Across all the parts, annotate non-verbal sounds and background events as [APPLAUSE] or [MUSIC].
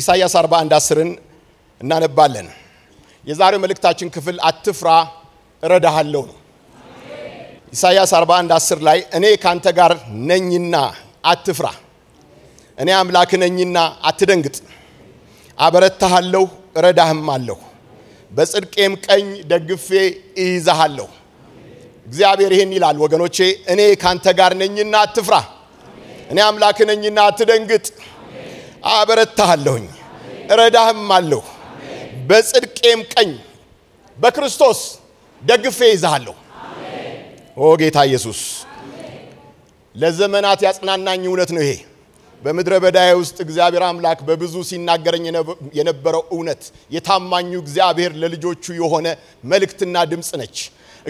ኢሳይያስ 41 አስርን እናነባለን። የዛሬው መልእክታችን ክፍል አትፍራ እረዳሃለሁ ነው። ኢሳይያስ 41 10 ላይ እኔ ካንተ ጋር ነኝና አትፍራ፣ እኔ አምላክ ነኝና አትደንግጥ፣ አበረታሃለሁ፣ እረዳህም አለሁ፣ በጽድቄም ቀኝ ደግፌ እይዛሃለሁ። እግዚአብሔር ይህን ይላል ወገኖቼ፣ እኔ ካንተ ጋር ነኝና አትፍራ፣ እኔ አምላክ ነኝና አትደንግጥ አበረታሃለሁኝ፣ እረዳህም አለሁ። በጽድቄም ቀኝ በክርስቶስ ደግፌ ይዛሃለሁ። ኦ ጌታ ኢየሱስ ለዘመናት ያጽናናኝ እውነት ነው ይሄ። በምድረ በዳይ ውስጥ እግዚአብሔር አምላክ በብዙ ሲናገረኝ የነበረው እውነት የታማኙ እግዚአብሔር ለልጆቹ የሆነ መልእክትና ድምፅ ነች።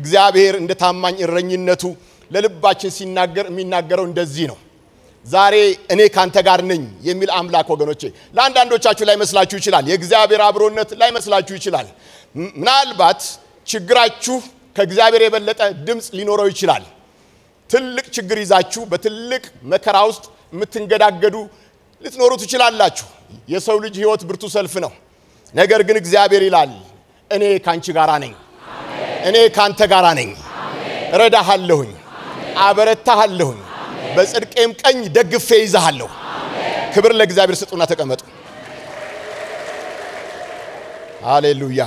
እግዚአብሔር እንደ ታማኝ እረኝነቱ ለልባችን ሲናገር የሚናገረው እንደዚህ ነው። ዛሬ እኔ ካንተ ጋር ነኝ የሚል አምላክ ወገኖቼ፣ ለአንዳንዶቻችሁ ላይመስላችሁ ይችላል። የእግዚአብሔር አብሮነት ላይመስላችሁ ይችላል። ምናልባት ችግራችሁ ከእግዚአብሔር የበለጠ ድምፅ ሊኖረው ይችላል። ትልቅ ችግር ይዛችሁ በትልቅ መከራ ውስጥ የምትንገዳገዱ ልትኖሩ ትችላላችሁ። የሰው ልጅ ህይወት ብርቱ ሰልፍ ነው። ነገር ግን እግዚአብሔር ይላል እኔ ካንቺ ጋራ ነኝ፣ እኔ ካንተ ጋራ ነኝ፣ እረዳሃለሁኝ፣ አበረታሃለሁኝ በጽድቄም ቀኝ ደግፌ ይዛሃለሁ። ክብር ለእግዚአብሔር ስጡና ተቀመጡ። አሌሉያ።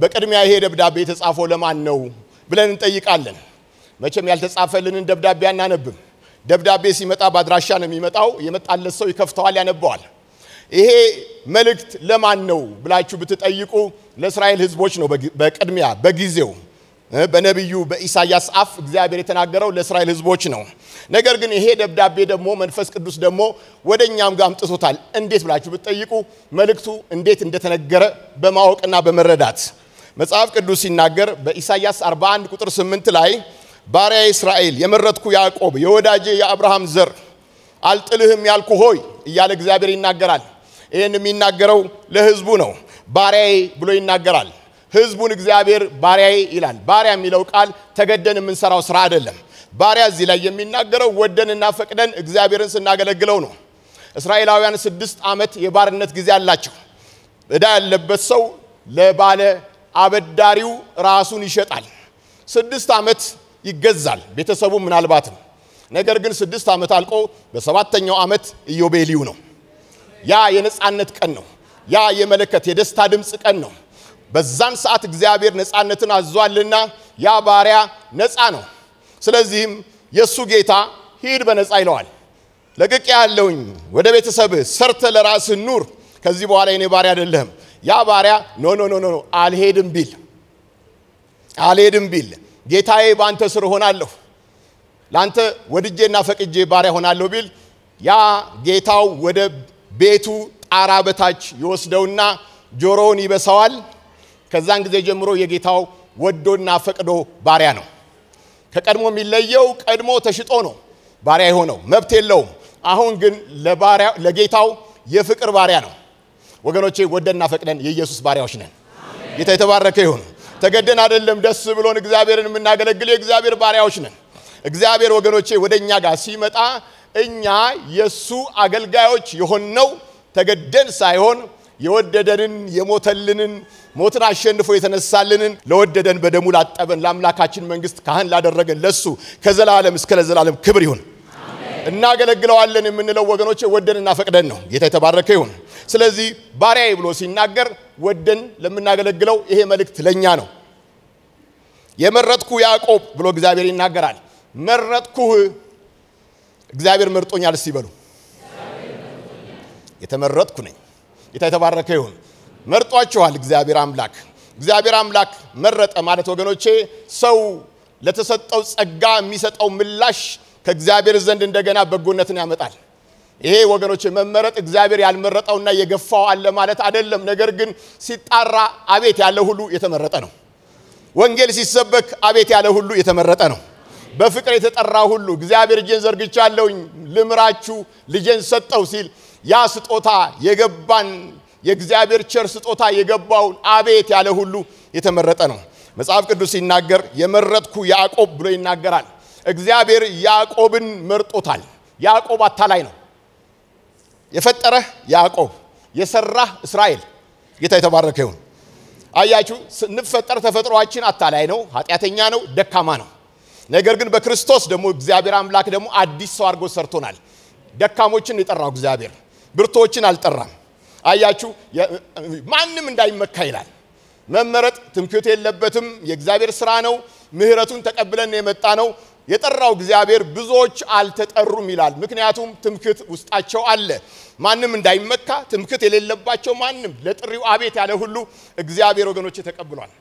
በቅድሚያ ይሄ ደብዳቤ የተጻፈው ለማን ነው ብለን እንጠይቃለን። መቼም ያልተጻፈልንን ደብዳቤ አናነብም። ደብዳቤ ሲመጣ በአድራሻ ነው የሚመጣው። የመጣለት ሰው ይከፍተዋል፣ ያነበዋል። ይሄ መልእክት ለማን ነው ብላችሁ ብትጠይቁ ለእስራኤል ህዝቦች ነው። በቅድሚያ በጊዜው በነቢዩ በኢሳያስ አፍ እግዚአብሔር የተናገረው ለእስራኤል ህዝቦች ነው። ነገር ግን ይሄ ደብዳቤ ደግሞ መንፈስ ቅዱስ ደግሞ ወደ እኛም ጋር አምጥቶታል። እንዴት ብላችሁ ብትጠይቁ መልእክቱ እንዴት እንደተነገረ በማወቅና በመረዳት መጽሐፍ ቅዱስ ሲናገር በኢሳያስ 41 ቁጥር 8 ላይ ባሪያ እስራኤል የመረጥኩ ያዕቆብ የወዳጄ የአብርሃም ዘር አልጥልህም ያልኩ ሆይ እያለ እግዚአብሔር ይናገራል። ይህን የሚናገረው ለህዝቡ ነው። ባሪያዬ ብሎ ይናገራል። ህዝቡን እግዚአብሔር ባሪያዬ ይላል። ባሪያ የሚለው ቃል ተገደን የምንሰራው ስራ አይደለም። ባሪያ እዚህ ላይ የሚናገረው ወደንና ፈቅደን እግዚአብሔርን ስናገለግለው ነው። እስራኤላውያን ስድስት ዓመት የባርነት ጊዜ አላቸው። እዳ ያለበት ሰው ለባለ አበዳሪው ራሱን ይሸጣል። ስድስት ዓመት ይገዛል፣ ቤተሰቡ ምናልባት ነው ነገር ግን ስድስት ዓመት አልቆ በሰባተኛው ዓመት ኢዮቤልዩ ነው። ያ የነፃነት ቀን ነው። ያ የመለከት የደስታ ድምፅ ቀን ነው። በዛን ሰዓት እግዚአብሔር ነፃነትን አዟልና ያ ባሪያ ነፃ ነው። ስለዚህም የእሱ ጌታ ሂድ በነፃ ይለዋል። ለቅቄ ያለውኝ ወደ ቤተሰብህ ሰርተ ለራስህ ኑር፣ ከዚህ በኋላ የኔ ባሪያ አይደለህም። ያ ባሪያ ኖ ኖ ኖ ኖ አልሄድም ቢል አልሄድም ቢል ጌታዬ በአንተ ስር ሆናለሁ፣ ለአንተ ወድጄና ፈቅጄ ባሪያ ሆናለሁ ቢል ያ ጌታው ወደ ቤቱ ጣራ በታች ይወስደውና ጆሮውን ይበሳዋል። ከዛን ጊዜ ጀምሮ የጌታው ወዶና ፈቅዶ ባሪያ ነው። ከቀድሞ የሚለየው ቀድሞ ተሽጦ ነው ባሪያ የሆነው መብት የለውም። አሁን ግን ለጌታው የፍቅር ባሪያ ነው። ወገኖቼ ወደና ፈቅደን የኢየሱስ ባሪያዎች ነን። ጌታ የተባረከ ይሁን። ተገደን አይደለም፣ ደስ ብሎን እግዚአብሔርን የምናገለግል የእግዚአብሔር ባሪያዎች ነን። እግዚአብሔር ወገኖቼ ወደ እኛ ጋር ሲመጣ እኛ የእሱ አገልጋዮች የሆንነው ተገደን ሳይሆን የወደደንን የሞተልንን ሞትን አሸንፎ የተነሳልንን ለወደደን በደሙ ላጠበን ለአምላካችን መንግስት ካህን ላደረገን ለሱ ከዘላለም እስከ ለዘላለም ክብር ይሁን። እናገለግለዋለን የምንለው ወገኖች ወደንና ፈቅደን ነው። ጌታ የተባረከ ይሁን። ስለዚህ ባሪያዬ ብሎ ሲናገር ወደን ለምናገለግለው ይሄ መልእክት ለእኛ ነው። የመረጥኩ ያዕቆብ ብሎ እግዚአብሔር ይናገራል። መረጥኩህ፣ እግዚአብሔር መርጦኛል ሲበሉ የተመረጥኩ ነኝ ጌታ የተባረከ ይሁን። መርጧችኋል እግዚአብሔር አምላክ። እግዚአብሔር አምላክ መረጠ ማለት ወገኖቼ ሰው ለተሰጠው ጸጋ የሚሰጠው ምላሽ ከእግዚአብሔር ዘንድ እንደገና በጎነትን ያመጣል። ይሄ ወገኖቼ መመረጥ እግዚአብሔር ያልመረጠውና የገፋው አለ ማለት አይደለም። ነገር ግን ሲጣራ አቤት ያለ ሁሉ የተመረጠ ነው። ወንጌል ሲሰበክ አቤት ያለ ሁሉ የተመረጠ ነው። በፍቅር የተጠራ ሁሉ እግዚአብሔር እጄን ዘርግቻለሁኝ ልምራችሁ፣ ልጄን ሰጠው ሲል ያ ስጦታ የገባን የእግዚአብሔር ቸር ስጦታ የገባውን አቤት ያለ ሁሉ የተመረጠ ነው። መጽሐፍ ቅዱስ ሲናገር የመረጥኩ ያዕቆብ ብሎ ይናገራል። እግዚአብሔር ያዕቆብን መርጦታል። ያዕቆብ አታላይ ነው። የፈጠረህ ያዕቆብ፣ የሰራህ እስራኤል። ጌታ የተባረከ ይሁን። አያችሁ፣ ስንፈጠር ተፈጥሯችን አታላይ ነው፣ ኃጢአተኛ ነው፣ ደካማ ነው። ነገር ግን በክርስቶስ ደግሞ እግዚአብሔር አምላክ ደግሞ አዲስ ሰው አድርጎ ሰርቶናል። ደካሞችን የጠራው እግዚአብሔር ብርቶችን አልጠራም። አያችሁ፣ ማንም እንዳይመካ ይላል። መመረጥ ትምክህት የለበትም። የእግዚአብሔር ስራ ነው። ምህረቱን ተቀብለን የመጣ ነው። የጠራው እግዚአብሔር ብዙዎች አልተጠሩም ይላል። ምክንያቱም ትምክህት ውስጣቸው አለ። ማንም እንዳይመካ ትምክህት የሌለባቸው ማንም ለጥሪው አቤት ያለ ሁሉ እግዚአብሔር ወገኖች ተቀብሏል።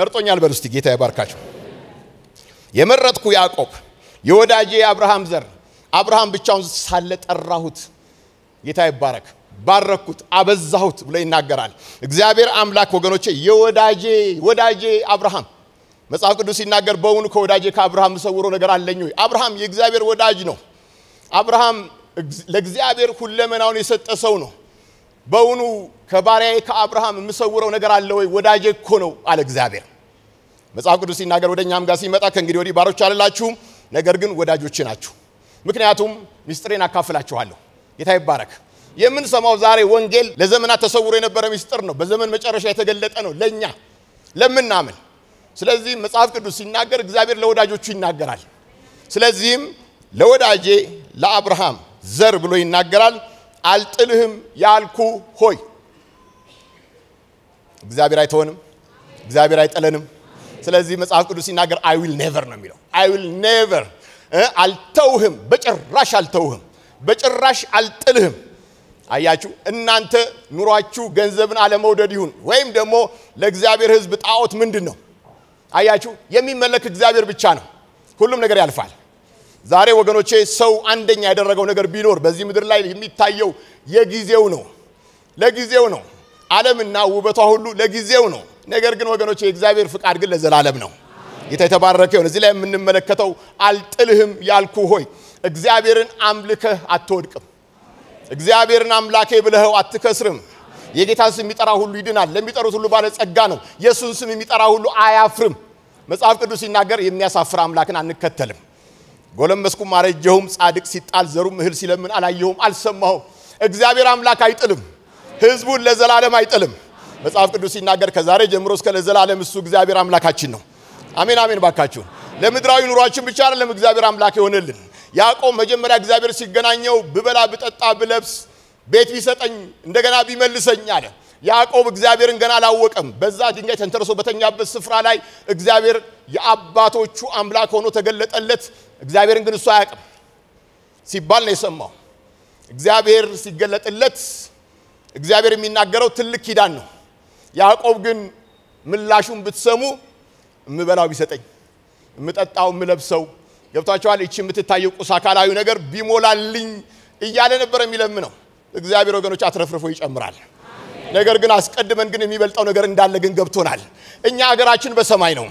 መርጦኛል በል እስቲ ጌታ ይባርካቸው። የመረጥኩ ያዕቆብ የወዳጄ የአብርሃም ዘር አብርሃም ብቻውን ሳለ ጠራሁት። ጌታ ይባረክ። ባረኩት፣ አበዛሁት ብሎ ይናገራል። እግዚአብሔር አምላክ ወገኖቼ የወዳጄ ወዳጄ አብርሃም መጽሐፍ ቅዱስ ሲናገር በውኑ ከወዳጄ ከአብርሃም ሰውሮ ነገር አለኝ ወይ? አብርሃም የእግዚአብሔር ወዳጅ ነው። አብርሃም ለእግዚአብሔር ሁለመናውን የሰጠ ሰው ነው። በውኑ ከባሪያዬ ከአብርሃም የምሰውረው ነገር አለ ወይ? ወዳጄ እኮ ነው አለ እግዚአብሔር። መጽሐፍ ቅዱስ ሲናገር ወደ እኛም ጋር ሲመጣ ከእንግዲህ ወዲህ ባሮች አልላችሁም፣ ነገር ግን ወዳጆች ናችሁ፣ ምክንያቱም ምስጢሬን አካፍላችኋለሁ ጌታ ይባረክ። የምንሰማው ዛሬ ወንጌል ለዘመናት ተሰውሮ የነበረ ሚስጥር ነው። በዘመን መጨረሻ የተገለጠ ነው ለእኛ ለምናምን። ስለዚህ መጽሐፍ ቅዱስ ሲናገር እግዚአብሔር ለወዳጆቹ ይናገራል። ስለዚህም ለወዳጄ ለአብርሃም ዘር ብሎ ይናገራል። አልጥልህም ያልኩ ሆይ እግዚአብሔር አይተወንም፣ እግዚአብሔር አይጠለንም። ስለዚህ መጽሐፍ ቅዱስ ሲናገር አይ ዊል ኔቨር ነው የሚለው። አይ ዊል ኔቨር አልተውህም፣ በጭራሽ አልተውህም። በጭራሽ አልጥልህም። አያችሁ፣ እናንተ ኑሯችሁ ገንዘብን አለመውደድ ይሁን ወይም ደግሞ ለእግዚአብሔር ሕዝብ ጣዖት ምንድን ነው? አያችሁ፣ የሚመለክ እግዚአብሔር ብቻ ነው። ሁሉም ነገር ያልፋል። ዛሬ ወገኖቼ ሰው አንደኛ ያደረገው ነገር ቢኖር በዚህ ምድር ላይ የሚታየው የጊዜው ነው፣ ለጊዜው ነው። ዓለምና ውበቷ ሁሉ ለጊዜው ነው። ነገር ግን ወገኖቼ የእግዚአብሔር ፍቃድ ግን ለዘላለም ነው። ጌታ የተባረከ ይሁን። እዚህ ላይ የምንመለከተው አልጥልህም ያልኩ ሆይ እግዚአብሔርን አምልከህ አትወድቅም። እግዚአብሔርን አምላኬ ብለኸው አትከስርም። የጌታን ስም የሚጠራ ሁሉ ይድናል። ለሚጠሩት ሁሉ ባለጸጋ ነው። የእሱን ስም የሚጠራ ሁሉ አያፍርም። መጽሐፍ ቅዱስ ሲናገር የሚያሳፍር አምላክን አንከተልም። ጎለመስኩም፣ አረጀሁም። ጻድቅ ሲጣል ዘሩም እህል ሲለምን አላየሁም፣ አልሰማሁም። እግዚአብሔር አምላክ አይጥልም። ህዝቡን ለዘላለም አይጥልም። መጽሐፍ ቅዱስ ሲናገር ከዛሬ ጀምሮ እስከ ለዘላለም እሱ እግዚአብሔር አምላካችን ነው። አሜን አሜን። ባካችሁ ለምድራዊ ኑሯችን ብቻ አይደለም እግዚአብሔር አምላክ ይሆንልን። ያዕቆብ መጀመሪያ እግዚአብሔር ሲገናኘው ብበላ፣ ብጠጣ፣ ብለብስ፣ ቤት ቢሰጠኝ እንደገና ቢመልሰኝ አለ። ያዕቆብ እግዚአብሔርን ገና አላወቀም። በዛ ድንጋይ ተንተርሶ በተኛበት ስፍራ ላይ እግዚአብሔር የአባቶቹ አምላክ ሆኖ ተገለጠለት። እግዚአብሔርን ግን እሱ አያውቅም ሲባል ነው የሰማው። እግዚአብሔር ሲገለጥለት እግዚአብሔር የሚናገረው ትልቅ ኪዳን ነው። ያዕቆብ ግን ምላሹን ብትሰሙ እምበላው ቢሰጠኝ፣ እምጠጣው፣ እምለብሰው ገብቷቸዋል። ይቺ የምትታየው ቁስ አካላዊ ነገር ቢሞላልኝ እያለ ነበር የሚለምነው። እግዚአብሔር ወገኖች አትረፍርፎ ይጨምራል። ነገር ግን አስቀድመን ግን የሚበልጠው ነገር እንዳለ ግን ገብቶናል። እኛ አገራችን በሰማይ ነው።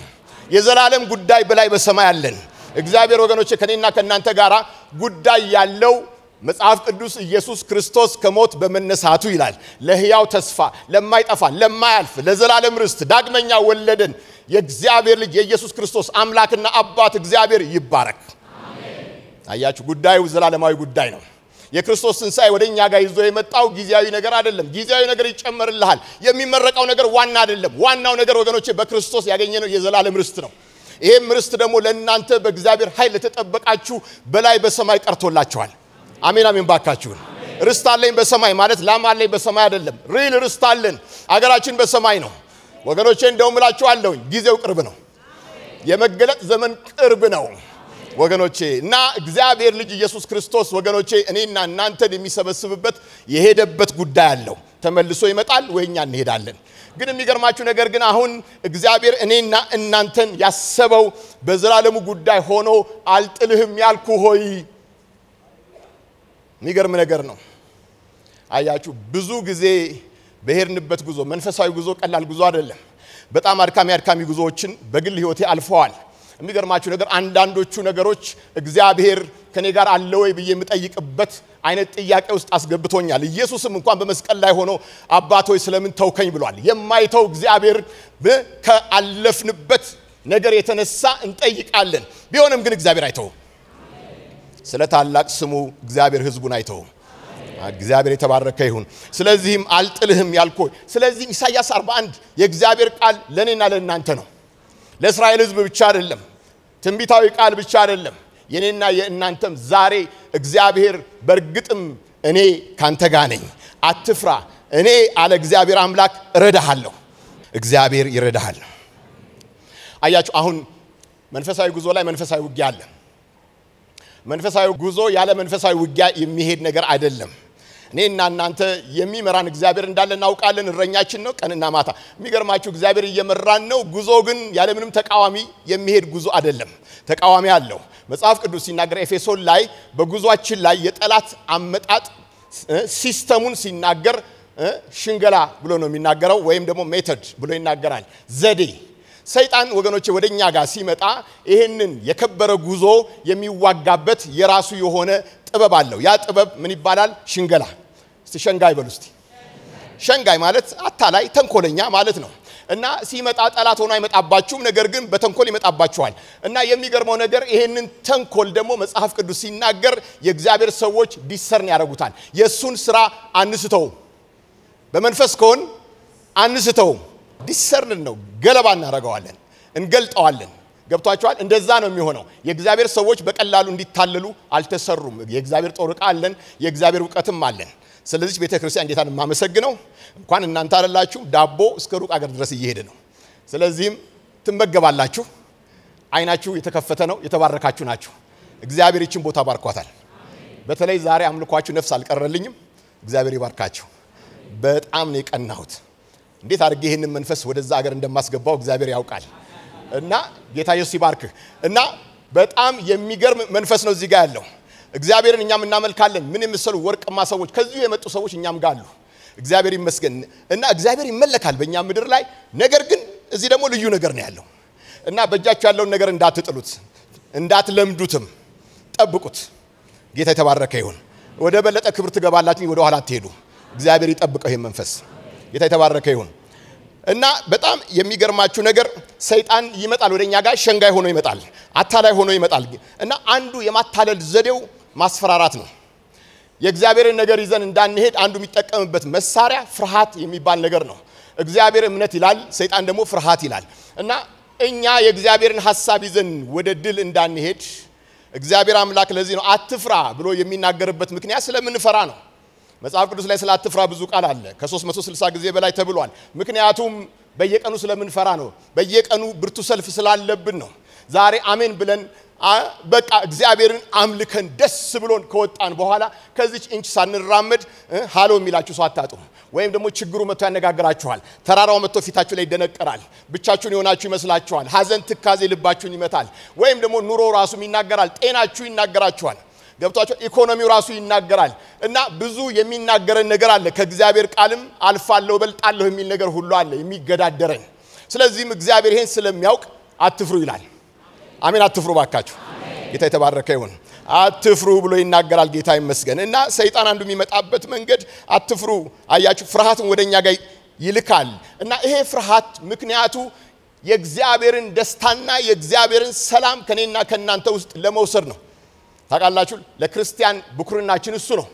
የዘላለም ጉዳይ በላይ በሰማይ አለን። እግዚአብሔር ወገኖች ከኔና ከእናንተ ጋር ጉዳይ ያለው መጽሐፍ ቅዱስ ኢየሱስ ክርስቶስ ከሞት በመነሳቱ ይላል ለሕያው ተስፋ ለማይጠፋ ለማያልፍ ለዘላለም ርስት ዳግመኛ ወለደን የእግዚአብሔር ልጅ የኢየሱስ ክርስቶስ አምላክና አባት እግዚአብሔር ይባረክ። አያችሁ፣ ጉዳዩ ዘላለማዊ ጉዳይ ነው። የክርስቶስ ትንሣኤ ወደ እኛ ጋር ይዞ የመጣው ጊዜያዊ ነገር አይደለም። ጊዜያዊ ነገር ይጨመርልሃል። የሚመረቀው ነገር ዋና አይደለም። ዋናው ነገር ወገኖቼ በክርስቶስ ያገኘነው የዘላለም ርስት ነው። ይሄም ርስት ደግሞ ለእናንተ በእግዚአብሔር ኃይል ለተጠበቃችሁ በላይ በሰማይ ቀርቶላችኋል። አሜን አሜን። ባካችሁን ርስት አለኝ በሰማይ ማለት ላም አለኝ በሰማይ አይደለም። ሪል ርስት አለን። አገራችን በሰማይ ነው። ወገኖቼ እንደውም እላችኋለሁኝ ጊዜው ቅርብ ነው። የመገለጥ ዘመን ቅርብ ነው ወገኖቼ እና እግዚአብሔር ልጅ ኢየሱስ ክርስቶስ ወገኖቼ እኔና እናንተን የሚሰበስብበት የሄደበት ጉዳይ አለው። ተመልሶ ይመጣል ወይ እኛ እንሄዳለን። ግን የሚገርማችሁ ነገር ግን አሁን እግዚአብሔር እኔና እናንተን ያሰበው በዘላለሙ ጉዳይ ሆኖ አልጥልህም ያልኩ ሆይ የሚገርም ነገር ነው። አያችሁ ብዙ ጊዜ በሄድንበት ጉዞ መንፈሳዊ ጉዞ ቀላል ጉዞ አይደለም። በጣም አድካሚ አድካሚ ጉዞዎችን በግል ህይወቴ አልፈዋል። የሚገርማችሁ ነገር አንዳንዶቹ ነገሮች እግዚአብሔር ከኔ ጋር አለ ወይ ብዬ የምጠይቅበት አይነት ጥያቄ ውስጥ አስገብቶኛል። ኢየሱስም እንኳን በመስቀል ላይ ሆኖ አባት ሆይ ስለምን ተውከኝ ብሏል። የማይተው እግዚአብሔር ከአለፍንበት ነገር የተነሳ እንጠይቃለን። ቢሆንም ግን እግዚአብሔር አይተውም። ስለ ታላቅ ስሙ እግዚአብሔር ህዝቡን አይተውም። እግዚአብሔር የተባረከ ይሁን። ስለዚህም አልጥልህም ያልኩ ስለዚህም ኢሳያስ 41 የእግዚአብሔር ቃል ለእኔና ለእናንተ ነው። ለእስራኤል ህዝብ ብቻ አይደለም፣ ትንቢታዊ ቃል ብቻ አይደለም። የኔና የእናንተም ዛሬ እግዚአብሔር በእርግጥም እኔ ካንተ ጋር ነኝ፣ አትፍራ፣ እኔ አለ እግዚአብሔር አምላክ እረዳሃለሁ። እግዚአብሔር ይረዳሃል። አያችሁ፣ አሁን መንፈሳዊ ጉዞ ላይ መንፈሳዊ ውጊያ አለ። መንፈሳዊ ጉዞ ያለ መንፈሳዊ ውጊያ የሚሄድ ነገር አይደለም። እኔና እናንተ የሚመራን እግዚአብሔር እንዳለ እናውቃለን። እረኛችን ነው ቀንና ማታ። የሚገርማችሁ እግዚአብሔር እየመራን ነው። ጉዞ ግን ያለምንም ተቃዋሚ የሚሄድ ጉዞ አይደለም፣ ተቃዋሚ አለው። መጽሐፍ ቅዱስ ሲናገር ኤፌሶን ላይ በጉዟችን ላይ የጠላት አመጣጥ ሲስተሙን ሲናገር ሽንገላ ብሎ ነው የሚናገረው፣ ወይም ደግሞ ሜተድ ብሎ ይናገራል፣ ዘዴ ሰይጣን ወገኖች ወደ እኛ ጋር ሲመጣ ይህንን የከበረ ጉዞ የሚዋጋበት የራሱ የሆነ ጥበብ አለው። ያ ጥበብ ምን ይባላል? ሽንገላ ሸንጋይ በሉ እስቲ። ሸንጋይ ማለት አታላይ፣ ተንኮለኛ ማለት ነው። እና ሲመጣ ጠላት ሆኖ አይመጣባችሁም፣ ነገር ግን በተንኮል ይመጣባችኋል። እና የሚገርመው ነገር ይሄንን ተንኮል ደግሞ መጽሐፍ ቅዱስ ሲናገር የእግዚአብሔር ሰዎች ዲሰርን ያደርጉታል። የእሱን ስራ አንስተውም፣ በመንፈስ ከሆን አንስተውም። ዲሰርን ነው ገለባ እናደርገዋለን፣ እንገልጠዋለን። ገብቷቸዋል። እንደዛ ነው የሚሆነው። የእግዚአብሔር ሰዎች በቀላሉ እንዲታለሉ አልተሰሩም። የእግዚአብሔር ጦር ዕቃ አለን፣ የእግዚአብሔር እውቀትም አለን። ስለዚህ ቤተ ክርስቲያን ጌታን የማመሰግነው እንኳን እናንተ አለላችሁ ዳቦ እስከ ሩቅ አገር ድረስ እየሄደ ነው። ስለዚህም ትመገባላችሁ። አይናችሁ የተከፈተ ነው። የተባረካችሁ ናችሁ። እግዚአብሔር ይችን ቦታ ባርኳታል። በተለይ ዛሬ አምልኳችሁ ነፍስ አልቀረልኝም። እግዚአብሔር ይባርካችሁ። በጣም ነው የቀናሁት። እንዴት አድርጌ ይህንን መንፈስ ወደዛ አገር እንደማስገባው እግዚአብሔር ያውቃል። እና ጌታ ኢየሱስ ይባርክህ እና በጣም የሚገርም መንፈስ ነው እዚህ ጋር ያለው። እግዚአብሔርን እኛም እናመልካለን። ምን የመሰሉ ወርቅማ ሰዎች ከዚሁ የመጡ ሰዎች እኛም ጋር አሉ። እግዚአብሔር ይመስገን እና እግዚአብሔር ይመለካል በእኛ ምድር ላይ። ነገር ግን እዚህ ደግሞ ልዩ ነገር ነው ያለው እና በእጃችሁ ያለውን ነገር እንዳትጥሉት እንዳትለምዱትም ጠብቁት። ጌታ የተባረከ ይሁን። ወደ በለጠ ክብር ትገባላችሁ፣ ወደ ኋላ አትሄዱ። እግዚአብሔር ይጠብቀው ይህን መንፈስ። ጌታ የተባረከ ይሁን እና በጣም የሚገርማችሁ ነገር ሰይጣን ይመጣል ወደ እኛ ጋር ሸንጋይ ሆኖ ይመጣል፣ አታላይ ሆኖ ይመጣል እና አንዱ የማታለል ዘዴው ማስፈራራት ነው። የእግዚአብሔርን ነገር ይዘን እንዳንሄድ አንዱ የሚጠቀምበት መሳሪያ ፍርሃት የሚባል ነገር ነው። እግዚአብሔር እምነት ይላል፣ ሰይጣን ደግሞ ፍርሃት ይላል እና እኛ የእግዚአብሔርን ሀሳብ ይዘን ወደ ድል እንዳንሄድ እግዚአብሔር አምላክ ለዚህ ነው አትፍራ ብሎ የሚናገርበት ምክንያት ስለምንፈራ ነው። መጽሐፍ ቅዱስ ላይ ስለ አትፍራ ብዙ ቃል አለ፣ ከ360 ጊዜ በላይ ተብሏል። ምክንያቱም በየቀኑ ስለምንፈራ ነው። በየቀኑ ብርቱ ሰልፍ ስላለብን ነው። ዛሬ አሜን ብለን በቃ እግዚአብሔርን አምልከን ደስ ብሎን ከወጣን በኋላ ከዚች ኢንች ሳንራመድ ሀሎ የሚላችሁ ሰው አታጡም። ወይም ደግሞ ችግሩ መጥቶ ያነጋግራችኋል። ተራራው መጥቶ ፊታችሁ ላይ ይደነቀራል። ብቻችሁን የሆናችሁ ይመስላችኋል። ሀዘን፣ ትካዜ ልባችሁን ይመታል። ወይም ደግሞ ኑሮ ራሱም ይናገራል። ጤናችሁ ይናገራችኋል። ገብቷቸው ኢኮኖሚው ራሱ ይናገራል። እና ብዙ የሚናገረን ነገር አለ። ከእግዚአብሔር ቃልም አልፋለሁ በልጣለሁ የሚል ነገር ሁሉ አለ የሚገዳደረን። ስለዚህም እግዚአብሔር ይሄን ስለሚያውቅ አትፍሩ ይላል። አሜን። አትፍሩ ባካችሁ። ጌታ የተባረከ ይሁን። አትፍሩ ብሎ ይናገራል። ጌታ ይመስገን። እና ሰይጣን አንዱ የሚመጣበት መንገድ አትፍሩ። አያችሁ፣ ፍርሃትን ወደ እኛ ጋር ይልካል እና ይሄ ፍርሃት ምክንያቱ የእግዚአብሔርን ደስታና የእግዚአብሔርን ሰላም ከኔና ከእናንተ ውስጥ ለመውሰድ ነው። ታውቃላችሁ፣ ለክርስቲያን ብኩርናችን እሱ ነው።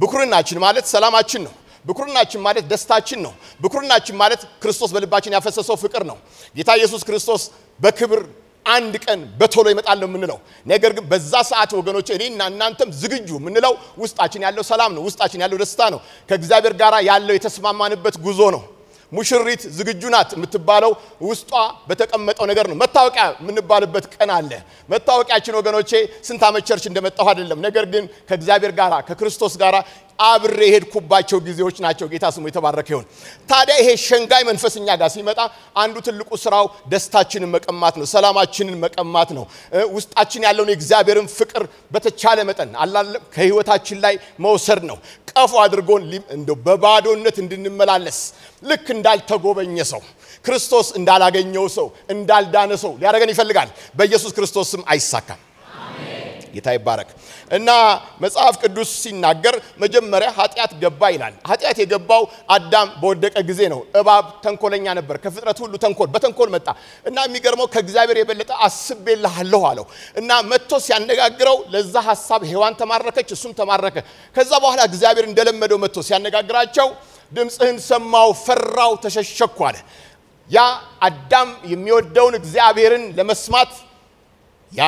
ብኩርናችን ማለት ሰላማችን ነው። ብኩርናችን ማለት ደስታችን ነው። ብኩርናችን ማለት ክርስቶስ በልባችን ያፈሰሰው ፍቅር ነው። ጌታ ኢየሱስ ክርስቶስ በክብር አንድ ቀን በቶሎ ይመጣል ነው የምንለው። ነገር ግን በዛ ሰዓት ወገኖች እኔና እናንተም ዝግጁ የምንለው ውስጣችን ያለው ሰላም ነው፣ ውስጣችን ያለው ደስታ ነው፣ ከእግዚአብሔር ጋር ያለው የተስማማንበት ጉዞ ነው። ሙሽሪት ዝግጁ ናት የምትባለው ውስጧ በተቀመጠው ነገር ነው። መታወቂያ የምንባልበት ቀን አለ። መታወቂያችን ወገኖቼ ስንት ዓመት ቸርች እንደመጣሁ አይደለም። ነገር ግን ከእግዚአብሔር ጋር ከክርስቶስ ጋር አብሬ የሄድኩባቸው ጊዜዎች ናቸው። ጌታ ስሙ የተባረከ ይሁን። ታዲያ ይሄ ሸንጋይ መንፈስ እኛ ጋር ሲመጣ አንዱ ትልቁ ስራው ደስታችንን መቀማት ነው፣ ሰላማችንን መቀማት ነው። ውስጣችን ያለውን የእግዚአብሔርን ፍቅር በተቻለ መጠን አላለ ከህይወታችን ላይ መውሰድ ነው። ቀፎ አድርጎን እንደ በባዶነት እንድንመላለስ ልክ እንዳልተጎበኘ ሰው ክርስቶስ እንዳላገኘው ሰው እንዳልዳነ ሰው ሊያደረገን ይፈልጋል። በኢየሱስ ክርስቶስ ስም አይሳካም። ጌታ ይባረክ። እና መጽሐፍ ቅዱስ ሲናገር መጀመሪያ ኃጢአት ገባ ይላል። ኃጢአት የገባው አዳም በወደቀ ጊዜ ነው። እባብ ተንኮለኛ ነበር። ከፍጥረት ሁሉ ተንኮል በተንኮል መጣ እና የሚገርመው ከእግዚአብሔር የበለጠ አስቤልሃለሁ አለው እና መጥቶ ሲያነጋግረው ለዛ ሀሳብ ሔዋን ተማረከች፣ እሱም ተማረከ። ከዛ በኋላ እግዚአብሔር እንደለመደው መጥቶ ሲያነጋግራቸው ድምፅህን ሰማው፣ ፈራው፣ ተሸሸኩ አለ። ያ አዳም የሚወደውን እግዚአብሔርን ለመስማት ያ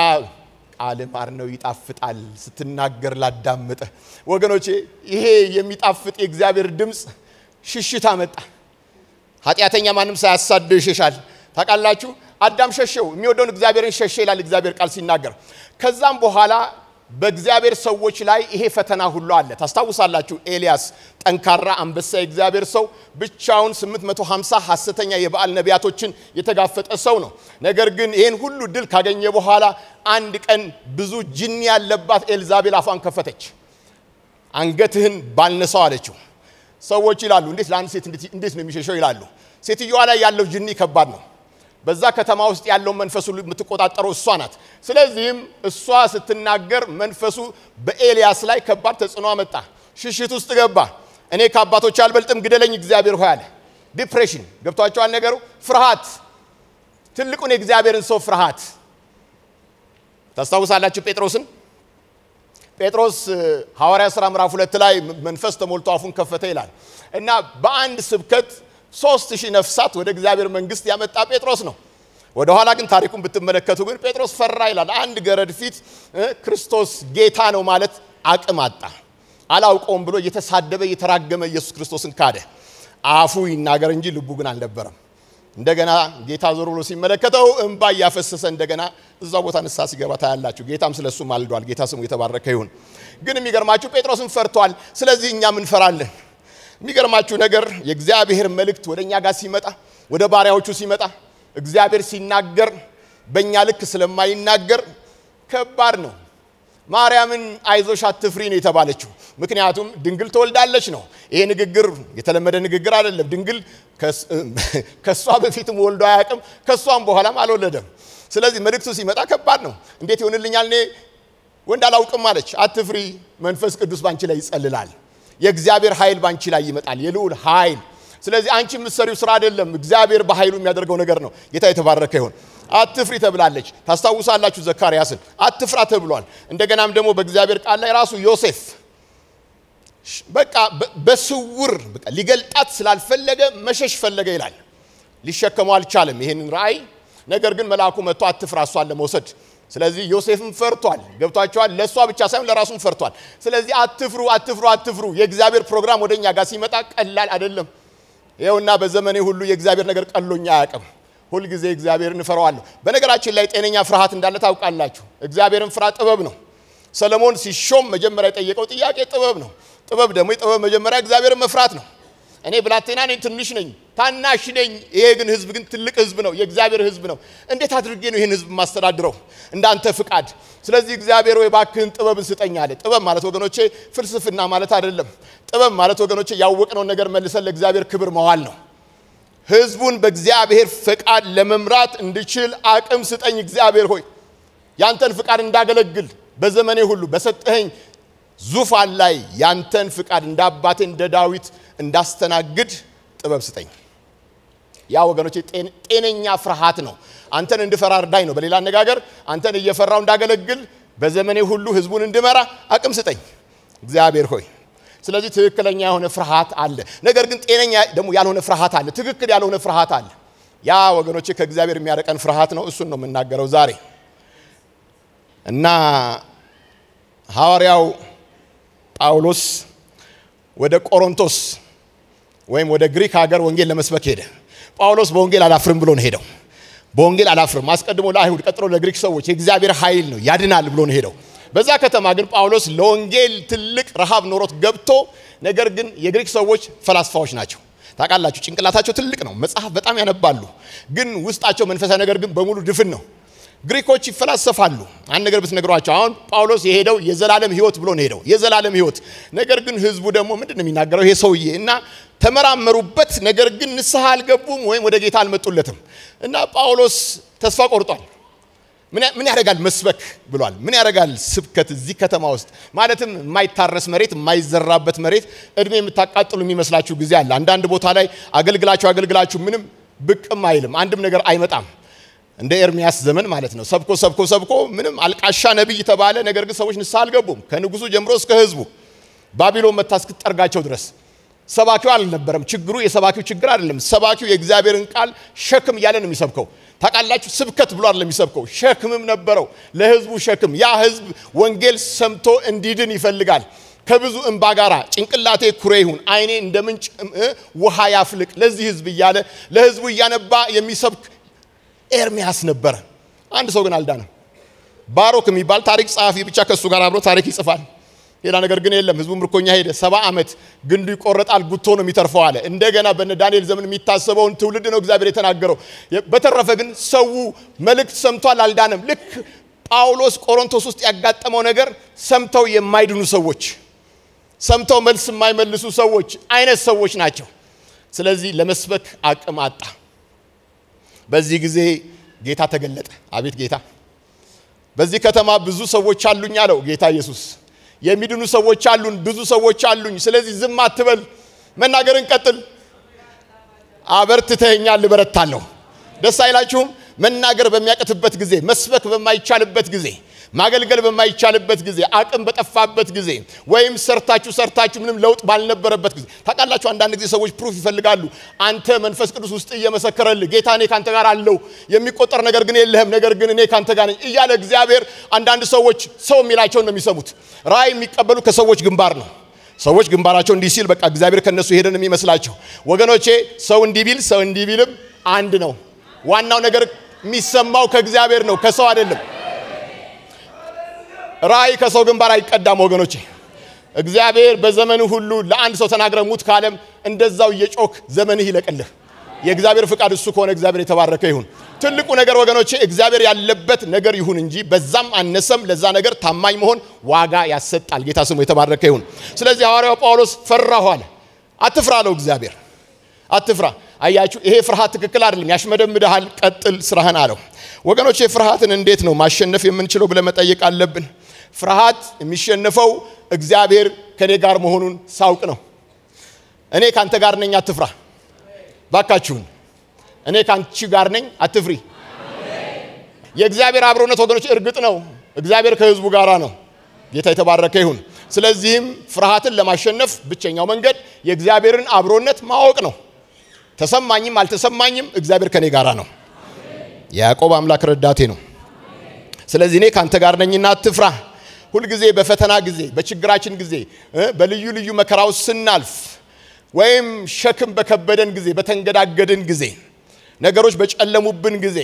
ቃል ማር ነው ይጣፍጣል፣ ስትናገር ላዳምጥህ። ወገኖቼ ይሄ የሚጣፍጥ የእግዚአብሔር ድምፅ ሽሽት አመጣ። ኃጢአተኛ ማንም ሳያሳድ ይሸሻል። ታውቃላችሁ፣ አዳም ሸሸው፣ የሚወደውን እግዚአብሔርን ሸሸ ይላል እግዚአብሔር ቃል ሲናገር። ከዛም በኋላ በእግዚአብሔር ሰዎች ላይ ይሄ ፈተና ሁሉ አለ። ታስታውሳላችሁ፣ ኤልያስ ጠንካራ አንበሳ የእግዚአብሔር ሰው ብቻውን 850 ሐሰተኛ የበዓል ነቢያቶችን የተጋፈጠ ሰው ነው። ነገር ግን ይህን ሁሉ ድል ካገኘ በኋላ አንድ ቀን ብዙ ጅኒ ያለባት ኤልዛቤል አፏን ከፈተች። አንገትህን ባልነሳው አለችው። ሰዎች ይላሉ፣ እንዴት ለአንድ ሴት እንዴት ነው የሚሸሸው ይላሉ። ሴትዮዋ ላይ ያለው ጅኒ ከባድ ነው። በዛ ከተማ ውስጥ ያለው መንፈሱ የምትቆጣጠረው እሷ ናት። ስለዚህም እሷ ስትናገር መንፈሱ በኤልያስ ላይ ከባድ ተጽዕኖ አመጣ። ሽሽት ውስጥ ገባ። እኔ ከአባቶች አልበልጥም፣ ግደለኝ እግዚአብሔር ሆይ አለ። ዲፕሬሽን ገብቷቸዋል ነገሩ። ፍርሃት፣ ትልቁን የእግዚአብሔርን ሰው ፍርሃት ታስታውሳላችሁ። ጴጥሮስን ጴጥሮስ ሐዋርያ ሥራ ምዕራፍ ሁለት ላይ መንፈስ ተሞልቶ አፉን ከፈተ ይላል እና በአንድ ስብከት ሶስት ሺህ ነፍሳት ወደ እግዚአብሔር መንግስት ያመጣ ጴጥሮስ ነው። ወደኋላ ግን ታሪኩን ብትመለከቱ ግን ጴጥሮስ ፈራ ይላል። አንድ ገረድ ፊት ክርስቶስ ጌታ ነው ማለት አቅም አጣ። አላውቀውም ብሎ እየተሳደበ እየተራገመ ኢየሱስ ክርስቶስን ካደ። አፉ ይናገር እንጂ ልቡ ግን አልነበረም። እንደገና ጌታ ዞር ብሎ ሲመለከተው እንባ እያፈሰሰ እንደገና እዛ ቦታ ንሳ ሲገባ ታያላችሁ። ጌታም ስለ እሱ ማልዷል። ጌታ ስሙ የተባረከ ይሁን። ግን የሚገርማችሁ ጴጥሮስን ፈርቷል። ስለዚህ እኛም እንፈራለን። የሚገርማችሁ ነገር የእግዚአብሔር መልእክት ወደ እኛ ጋር ሲመጣ ወደ ባሪያዎቹ ሲመጣ እግዚአብሔር ሲናገር በእኛ ልክ ስለማይናገር ከባድ ነው። ማርያምን አይዞሽ አትፍሪ ነው የተባለችው። ምክንያቱም ድንግል ትወልዳለች ነው። ይሄ ንግግር የተለመደ ንግግር አይደለም። ድንግል ከእሷ በፊትም ወልዶ አያውቅም፣ ከእሷም በኋላም አልወለደም። ስለዚህ መልእክቱ ሲመጣ ከባድ ነው። እንዴት ይሆንልኛል? እኔ ወንድ አላውቅም አለች። አትፍሪ፣ መንፈስ ቅዱስ ባንቺ ላይ ይጸልላል። የእግዚአብሔር ኃይል ባንቺ ላይ ይመጣል፣ የልዑል ኃይል። ስለዚህ አንቺ የምትሰሪው ስራ አይደለም፣ እግዚአብሔር በኃይሉ የሚያደርገው ነገር ነው። ጌታ የተባረከ ይሁን። አትፍሪ ተብላለች። ታስታውሳላችሁ ዘካርያስን፣ አትፍራ ተብሏል። እንደገናም ደግሞ በእግዚአብሔር ቃል ላይ ራሱ ዮሴፍ በቃ በስውር በቃ ሊገልጣት ስላልፈለገ መሸሽ ፈለገ ይላል። ሊሸከመው አልቻለም ይህንን ራእይ። ነገር ግን መልአኩ መጥቶ አትፍራ እሷን ለመውሰድ ስለዚህ ዮሴፍም ፈርቷል። ገብቷቸዋል። ለእሷ ብቻ ሳይሆን ለራሱም ፈርቷል። ስለዚህ አትፍሩ፣ አትፍሩ፣ አትፍሩ። የእግዚአብሔር ፕሮግራም ወደ እኛ ጋር ሲመጣ ቀላል አይደለም። ይኸውና በዘመኔ ሁሉ የእግዚአብሔር ነገር ቀሎኛ አያውቅም። ሁልጊዜ እግዚአብሔርን እፈራዋለሁ። በነገራችን ላይ ጤነኛ ፍርሃት እንዳለ ታውቃላችሁ። እግዚአብሔርን ፍራ ጥበብ ነው። ሰለሞን ሲሾም መጀመሪያ የጠየቀው ጥያቄ ጥበብ ነው። ጥበብ ደግሞ የጥበብ መጀመሪያ እግዚአብሔርን መፍራት ነው። እኔ ብላቴና ነኝ፣ ትንሽ ነኝ ታናሽ ነኝ። ይሄ ግን ህዝብ ግን ትልቅ ህዝብ ነው፣ የእግዚአብሔር ህዝብ ነው። እንዴት አድርጌ ነው ይህን ህዝብ ማስተዳድረው እንዳንተ ፍቃድ? ስለዚህ እግዚአብሔር ወይ ባክህን ጥበብን ስጠኝ አለ። ጥበብ ማለት ወገኖቼ ፍልስፍና ማለት አይደለም። ጥበብ ማለት ወገኖቼ ያወቅነውን ነገር መልሰን ለእግዚአብሔር ክብር መዋል ነው። ህዝቡን በእግዚአብሔር ፍቃድ ለመምራት እንድችል አቅም ስጠኝ እግዚአብሔር ሆይ ያንተን ፍቃድ እንዳገለግል በዘመኔ ሁሉ በሰጠኸኝ ዙፋን ላይ ያንተን ፍቃድ እንደ አባቴ እንደ ዳዊት እንዳስተናግድ ጥበብ ስጠኝ። ያ ወገኖቼ ጤነኛ ፍርሃት ነው። አንተን እንድፈራ እርዳኝ ነው። በሌላ አነጋገር አንተን እየፈራው እንዳገለግል በዘመኔ ሁሉ ህዝቡን እንድመራ አቅም ስጠኝ እግዚአብሔር ሆይ። ስለዚህ ትክክለኛ የሆነ ፍርሃት አለ። ነገር ግን ጤነኛ ደግሞ ያልሆነ ፍርሃት አለ። ትክክል ያልሆነ ፍርሃት አለ። ያ ወገኖቼ ከእግዚአብሔር የሚያረቀን ፍርሃት ነው። እሱን ነው የምናገረው ዛሬ እና ሐዋርያው ጳውሎስ ወደ ቆሮንቶስ ወይም ወደ ግሪክ ሀገር ወንጌል ለመስበክ ሄደ። ጳውሎስ በወንጌል አላፍርም ብሎ ነው ሄደው። በወንጌል አላፍርም አስቀድሞ ለአይሁድ ቀጥሎ ለግሪክ ሰዎች የእግዚአብሔር ኃይል ነው ያድናል ብሎ ነው ሄደው። በዛ ከተማ ግን ጳውሎስ ለወንጌል ትልቅ ረሃብ ኖሮት ገብቶ፣ ነገር ግን የግሪክ ሰዎች ፈላስፋዎች ናቸው። ታውቃላችሁ፣ ጭንቅላታቸው ትልቅ ነው። መጽሐፍ በጣም ያነባሉ፣ ግን ውስጣቸው መንፈሳዊ ነገር ግን በሙሉ ድፍን ነው። ግሪኮች ይፈላሰፋሉ። አንድ ነገር ብትነግሯቸው አሁን ጳውሎስ የሄደው የዘላለም ህይወት ብሎ ነው ሄደው የዘላለም ህይወት። ነገር ግን ህዝቡ ደግሞ ምንድን ነው የሚናገረው ይሄ ሰውዬ እና ተመራመሩበት። ነገር ግን ንስሐ አልገቡም ወይም ወደ ጌታ አልመጡለትም እና ጳውሎስ ተስፋ ቆርጧል። ምን ያደርጋል መስበክ ብሏል። ምን ያደርጋል ስብከት እዚህ ከተማ ውስጥ ማለትም የማይታረስ መሬት፣ የማይዘራበት መሬት እድሜ የምታቃጥሉ የሚመስላችሁ ጊዜ አለ። አንዳንድ ቦታ ላይ አገልግላችሁ አገልግላችሁ ምንም ብቅም አይልም፣ አንድም ነገር አይመጣም። እንደ ኤርሚያስ ዘመን ማለት ነው። ሰብኮ ሰብኮ ሰብኮ ምንም አልቃሻ ነቢይ ተባለ። ነገር ግን ሰዎች ንስሐ አልገቡም። ከንጉሱ ጀምሮ እስከ ህዝቡ ባቢሎን መታ እስክትጠርጋቸው ድረስ ሰባኪው አልነበረም። ችግሩ የሰባኪው ችግር አይደለም። ሰባኪው የእግዚአብሔርን ቃል ሸክም እያለ ነው የሚሰብከው። ታውቃላችሁ፣ ስብከት ብሎ አይደለም የሚሰብከው፣ ሸክምም ነበረው ለህዝቡ ሸክም። ያ ህዝብ ወንጌል ሰምቶ እንዲድን ይፈልጋል። ከብዙ እንባ ጋራ ጭንቅላቴ ኩሬ ይሁን፣ አይኔ እንደ ምንጭ ውሃ ያፍልቅ፣ ለዚህ ህዝብ እያለ ለህዝቡ እያነባ የሚሰብክ ኤርሚያስ ነበረ። አንድ ሰው ግን አልዳነም። ባሮክ የሚባል ታሪክ ጸሐፊ ብቻ ከእሱ ጋር አብሮ ታሪክ ይጽፋል። ሌላ ነገር ግን የለም። ህዝቡ ምርኮኛ ሄደ። ሰባ ዓመት ግንዱ ይቆረጣል፣ ጉቶ ነው የሚተርፈው አለ። እንደገና በነ ዳንኤል ዘመን የሚታሰበውን ትውልድ ነው እግዚአብሔር የተናገረው። በተረፈ ግን ሰው መልእክት ሰምቷል፣ አልዳነም። ልክ ጳውሎስ ቆሮንቶስ ውስጥ ያጋጠመው ነገር ሰምተው የማይድኑ ሰዎች፣ ሰምተው መልስ የማይመልሱ ሰዎች አይነት ሰዎች ናቸው። ስለዚህ ለመስበክ አቅም አጣ። በዚህ ጊዜ ጌታ ተገለጠ። አቤት ጌታ! በዚህ ከተማ ብዙ ሰዎች አሉኝ አለው ጌታ ኢየሱስ። የሚድኑ ሰዎች አሉን፣ ብዙ ሰዎች አሉኝ። ስለዚህ ዝም አትበል፣ መናገርን ቀጥል። አበርትተኸኛል፣ ልበረታለሁ። ደስ አይላችሁም? መናገር በሚያቅትበት ጊዜ፣ መስበክ በማይቻልበት ጊዜ ማገልገል በማይቻልበት ጊዜ፣ አቅም በጠፋበት ጊዜ፣ ወይም ሰርታችሁ ሰርታችሁ ምንም ለውጥ ባልነበረበት ጊዜ ታውቃላችሁ፣ አንዳንድ ጊዜ ሰዎች ፕሩፍ ይፈልጋሉ። አንተ መንፈስ ቅዱስ ውስጥ እየመሰከረልህ ጌታ እኔ ካንተ ጋር አለው የሚቆጠር ነገር ግን የለህም፣ ነገር ግን እኔ ካንተ ጋር ነኝ እያለ እግዚአብሔር አንዳንድ ሰዎች ሰው የሚላቸው ነው የሚሰሙት። ራእይ የሚቀበሉ ከሰዎች ግንባር ነው። ሰዎች ግንባራቸው እንዲህ ሲል በቃ እግዚአብሔር ከነሱ ሄደን የሚመስላቸው ወገኖቼ፣ ሰው እንዲህ ቢል ሰው እንዲህ ቢልም አንድ ነው። ዋናው ነገር የሚሰማው ከእግዚአብሔር ነው፣ ከሰው አይደለም። ራእይ ከሰው ግንባር አይቀዳም ወገኖቼ። እግዚአብሔር በዘመን ሁሉ ለአንድ ሰው ተናግረ ሙት ካለም እንደዛው እየጮክ ዘመንህ ይለቅልህ። የእግዚአብሔር ፍቃድ እሱ ከሆነ እግዚአብሔር የተባረከ ይሁን። ትልቁ ነገር ወገኖቼ እግዚአብሔር ያለበት ነገር ይሁን እንጂ በዛም አነሰም ለዛ ነገር ታማኝ መሆን ዋጋ ያሰጣል። ጌታ ስሙ የተባረከ ይሁን። ስለዚህ ሐዋርያው ጳውሎስ ፈራሁ አለ። አትፍራ አለው እግዚአብሔር። አትፍራ። አያችሁ፣ ይሄ ፍርሃት ትክክል አይደለም፣ ያሽመደምድሃል። ቀጥል ስራህን አለው። ወገኖቼ ፍርሃትን እንዴት ነው ማሸነፍ የምንችለው ብለን መጠየቅ አለብን። ፍርሃት የሚሸነፈው እግዚአብሔር ከኔ ጋር መሆኑን ሳውቅ ነው። እኔ ካንተ ጋር ነኝ፣ አትፍራ። ባካችሁን፣ እኔ ካንቺ ጋር ነኝ፣ አትፍሪ። የእግዚአብሔር አብሮነት ወገኖች እርግጥ ነው፣ እግዚአብሔር ከህዝቡ ጋር ነው። ጌታ የተባረከ ይሁን። ስለዚህም ፍርሃትን ለማሸነፍ ብቸኛው መንገድ የእግዚአብሔርን አብሮነት ማወቅ ነው። ተሰማኝም አልተሰማኝም እግዚአብሔር ከኔ ጋራ ነው። የያዕቆብ አምላክ ረዳቴ ነው። ስለዚህ እኔ ካንተ ጋር ነኝና አትፍራ። ሁልጊዜ በፈተና ጊዜ፣ በችግራችን ጊዜ፣ በልዩ ልዩ መከራው ስናልፍ ወይም ሸክም በከበደን ጊዜ፣ በተንገዳገድን ጊዜ፣ ነገሮች በጨለሙብን ጊዜ፣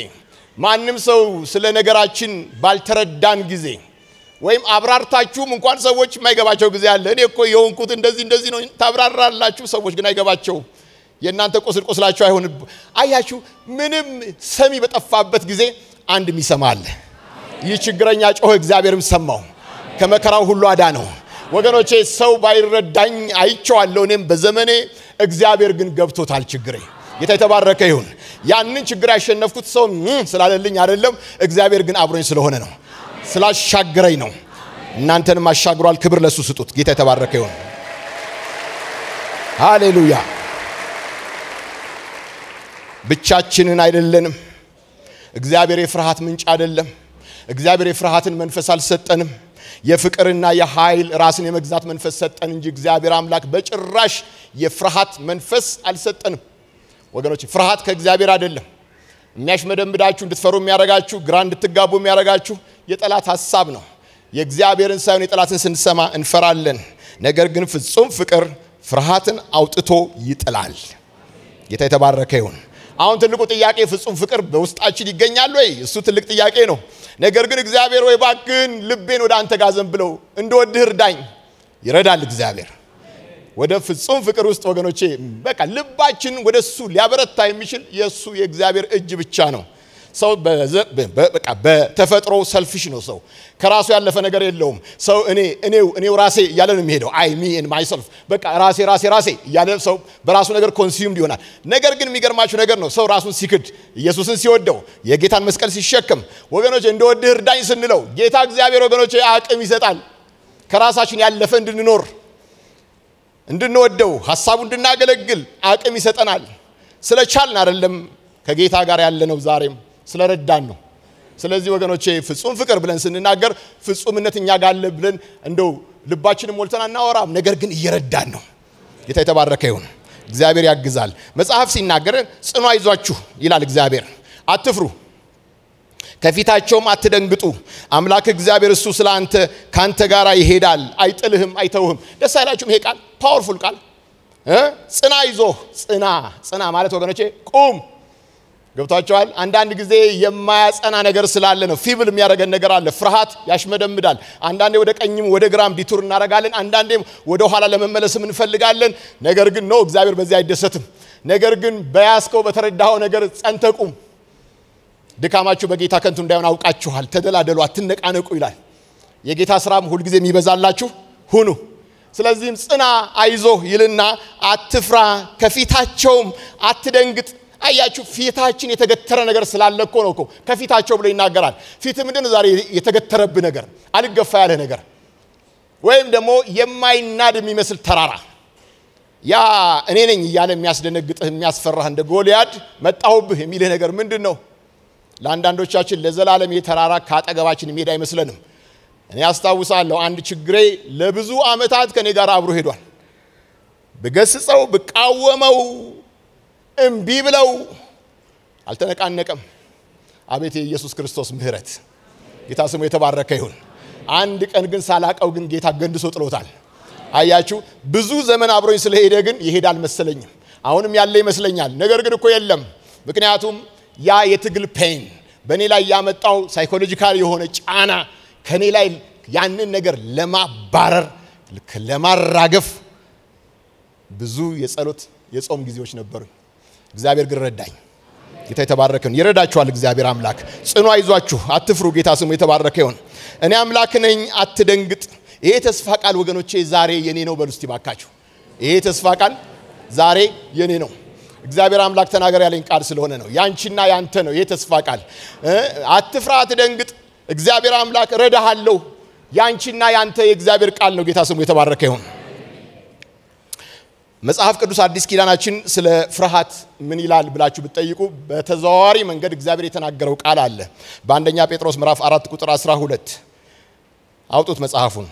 ማንም ሰው ስለ ነገራችን ባልተረዳን ጊዜ ወይም አብራርታችሁም እንኳን ሰዎች የማይገባቸው ጊዜ አለ። እኔ እኮ የሆንኩት እንደዚህ እንደዚህ ነው ታብራራላችሁ፣ ሰዎች ግን አይገባቸው። የእናንተ ቁስል ቁስላችሁ አይሆን። አያችሁ፣ ምንም ሰሚ በጠፋበት ጊዜ አንድ የሚሰማ አለ። ይህ ችግረኛ ጮኸ፣ እግዚአብሔርም ሰማው። ከመከራው ሁሉ አዳነው። ወገኖቼ ሰው ባይረዳኝ አይቸዋለሁ እኔም በዘመኔ እግዚአብሔር ግን ገብቶታል ችግሬ። ጌታ የተባረከ ይሁን። ያንን ችግር ያሸነፍኩት ሰው ስላለልኝ አይደለም፣ እግዚአብሔር ግን አብሮኝ ስለሆነ ነው፣ ስላሻገረኝ ነው። እናንተንም አሻግሯል። ክብር ለሱ ስጡት። ጌታ የተባረከ ይሁን። ሃሌሉያ። ብቻችንን አይደለንም። እግዚአብሔር የፍርሃት ምንጭ አይደለም። እግዚአብሔር የፍርሃትን መንፈስ አልሰጠንም። የፍቅርና የኃይል ራስን የመግዛት መንፈስ ሰጠን እንጂ እግዚአብሔር አምላክ በጭራሽ የፍርሃት መንፈስ አልሰጠንም። ወገኖች ፍርሃት ከእግዚአብሔር አይደለም። የሚያሽመደምዳችሁ እንድትፈሩ የሚያረጋችሁ ግራ እንድትጋቡ የሚያረጋችሁ የጠላት ሀሳብ ነው። የእግዚአብሔርን ሳይሆን የጠላትን ስንሰማ እንፈራለን። ነገር ግን ፍጹም ፍቅር ፍርሃትን አውጥቶ ይጥላል። ጌታ የተባረከ ይሁን። አሁን ትልቁ ጥያቄ ፍጹም ፍቅር በውስጣችን ይገኛል ወይ? እሱ ትልቅ ጥያቄ ነው። ነገር ግን እግዚአብሔር ወይ ባክን ልቤን ወደ አንተ ጋዘን ብለው እንደወድህ እርዳኝ። ይረዳል እግዚአብሔር ወደ ፍጹም ፍቅር ውስጥ ወገኖቼ፣ በቃ ልባችን ወደ እሱ ሊያበረታ የሚችል የእሱ የእግዚአብሔር እጅ ብቻ ነው። ሰው በቃ በተፈጥሮ ሰልፊሽ ነው። ሰው ከራሱ ያለፈ ነገር የለውም። ሰው እኔ እኔው እኔው ራሴ እያለ ነው የሚሄደው። አይ ሚ ኢን ማይ ሰልፍ በቃ ራሴ ራሴ ራሴ እያለ ሰው በራሱ ነገር ኮንሱምድ ይሆናል። ነገር ግን የሚገርማችሁ ነገር ነው ሰው ራሱን ሲክድ፣ ኢየሱስን ሲወደው፣ የጌታን መስቀል ሲሸከም፣ ወገኖች እንደወድህ እርዳኝ ስንለው ጌታ እግዚአብሔር ወገኖች አቅም ይሰጣል ከራሳችን ያለፈ እንድንኖር እንድንወደው ሀሳቡ እንድናገለግል አቅም ይሰጠናል። ስለ ቻልን አይደለም ከጌታ ጋር ያለነው ዛሬም ስለረዳን ነው። ስለዚህ ወገኖቼ ፍጹም ፍቅር ብለን ስንናገር ፍጹምነት እኛ ጋር አለ ብለን እንደው ልባችንም ሞልተን አናወራም። ነገር ግን እየረዳን ነው። ጌታ የተባረከ ይሁን። እግዚአብሔር ያግዛል። መጽሐፍ ሲናገር ጽኑ አይዟችሁ ይላል እግዚአብሔር። አትፍሩ፣ ከፊታቸውም አትደንግጡ። አምላክ እግዚአብሔር እሱ ስለ አንተ ከአንተ ጋር ይሄዳል፣ አይጥልህም፣ አይተውህም። ደስ አይላችሁም? ይሄ ቃል ፓወርፉል ቃል። ጽና፣ ይዞህ ጽና። ጽና ማለት ወገኖቼ ቁም ገብቷቸዋል። አንዳንድ ጊዜ የማያጸና ነገር ስላለ ነው። ፊብል የሚያደርገን ነገር አለ። ፍርሃት ያሽመደምዳል። አንዳንዴ ወደ ቀኝም ወደ ግራም ዲቱር እናደርጋለን። አንዳንዴም ወደ ኋላ ለመመለስም እንፈልጋለን። ነገር ግን ነው እግዚአብሔር በዚህ አይደሰትም። ነገር ግን በያዝከው በተረዳኸው ነገር ጸንተ ድካማችሁ በጌታ ከንቱ እንዳይሆን አውቃችኋል፣ ተደላደሉ፣ አትነቃነቁ ይላል። የጌታ ስራም ሁልጊዜ የሚበዛላችሁ ሁኑ። ስለዚህም ጽና፣ አይዞ ይልና አትፍራ፣ ከፊታቸውም አትደንግጥ አያችሁ ፊታችን የተገተረ ነገር ስላለ እኮ ነው እኮ ከፊታቸው ብሎ ይናገራል። ፊት ምንድን ዛሬ የተገተረብ ነገር፣ አልገፋ ያለ ነገር ወይም ደግሞ የማይናድ የሚመስል ተራራ ያ እኔ ነኝ እያለ የሚያስደነግጥህ የሚያስፈራህ እንደ ጎልያድ መጣሁብህ የሚልህ ነገር ምንድን ነው? ለአንዳንዶቻችን ለዘላለም የተራራ ከአጠገባችን የሚሄድ አይመስለንም። እኔ አስታውሳለሁ አንድ ችግሬ ለብዙ ዓመታት ከኔ ጋር አብሮ ሄዷል። ብገስጸው ብቃወመው እምቢ ብለው አልተነቃነቀም። አቤት የኢየሱስ ክርስቶስ ምሕረት! ጌታ ስሙ የተባረከ ይሁን። አንድ ቀን ግን ሳላቀው ግን ጌታ ገንድሶ ጥሎታል። አያችሁ፣ ብዙ ዘመን አብሮኝ ስለሄደ ግን ይሄድ አልመሰለኝም። አሁንም ያለ ይመስለኛል። ነገር ግን እኮ የለም። ምክንያቱም ያ የትግል ፔን በእኔ ላይ ያመጣው ሳይኮሎጂካል የሆነ ጫና ከእኔ ላይ ያንን ነገር ለማባረር ለማራገፍ ብዙ የጸሎት የጾም ጊዜዎች ነበሩኝ። እግዚአብሔር ግን ረዳኝ። ጌታ የተባረከ ይረዳችኋል እግዚአብሔር አምላክ። ጽኑ፣ አይዟችሁ፣ አትፍሩ። ጌታ ስሙ የተባረከ ይሁን። እኔ አምላክ ነኝ፣ አትደንግጥ። ይሄ ተስፋ ቃል ወገኖቼ ዛሬ የኔ ነው በሉ እስቲ ባካችሁ። ይሄ ተስፋ ቃል ዛሬ የኔ ነው። እግዚአብሔር አምላክ ተናገር ያለኝ ቃል ስለሆነ ነው። ያንቺና ያንተ ነው። ይሄ ተስፋ ቃል አትፍራ፣ አትደንግጥ። እግዚአብሔር አምላክ ረዳሃለሁ። ያንቺና ያንተ የእግዚአብሔር ቃል ነው። ጌታ ስሙ የተባረከ ይሁን። መጽሐፍ ቅዱስ አዲስ ኪዳናችን ስለ ፍርሃት ምን ይላል ብላችሁ ብትጠይቁ በተዘዋዋሪ መንገድ እግዚአብሔር የተናገረው ቃል አለ። በአንደኛ ጴጥሮስ ምዕራፍ 4 ቁጥር 12 አውጡት መጽሐፉን።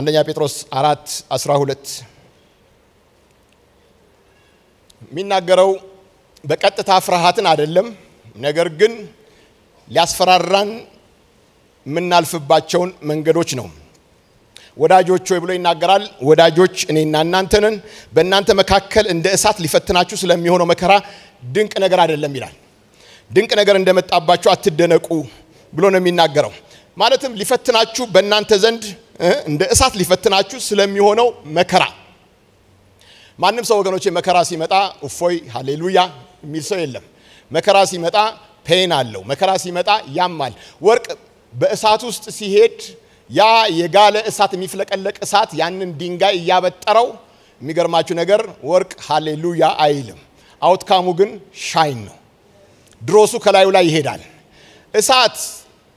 አንደኛ ጴጥሮስ 4 12 የሚናገረው በቀጥታ ፍርሃትን አይደለም፣ ነገር ግን ሊያስፈራራን የምናልፍባቸውን መንገዶች ነው። ወዳጆች ሆይ ብሎ ይናገራል። ወዳጆች እኔና እናንተንን በእናንተ መካከል እንደ እሳት ሊፈትናችሁ ስለሚሆነው መከራ ድንቅ ነገር አይደለም ይላል። ድንቅ ነገር እንደመጣባችሁ አትደነቁ ብሎ ነው የሚናገረው። ማለትም ሊፈትናችሁ በእናንተ ዘንድ እንደ እሳት ሊፈትናችሁ ስለሚሆነው መከራ ማንም ሰው ወገኖች፣ መከራ ሲመጣ እፎይ ሃሌሉያ የሚል ሰው የለም። መከራ ሲመጣ ፔን አለው። መከራ ሲመጣ ያማል። ወርቅ በእሳት ውስጥ ሲሄድ ያ የጋለ እሳት የሚፍለቀለቅ እሳት ያንን ድንጋይ እያበጠረው የሚገርማችሁ ነገር ወርቅ ሃሌሉያ አይልም። አውትካሙ ግን ሻይን ነው። ድሮሱ ከላዩ ላይ ይሄዳል። እሳት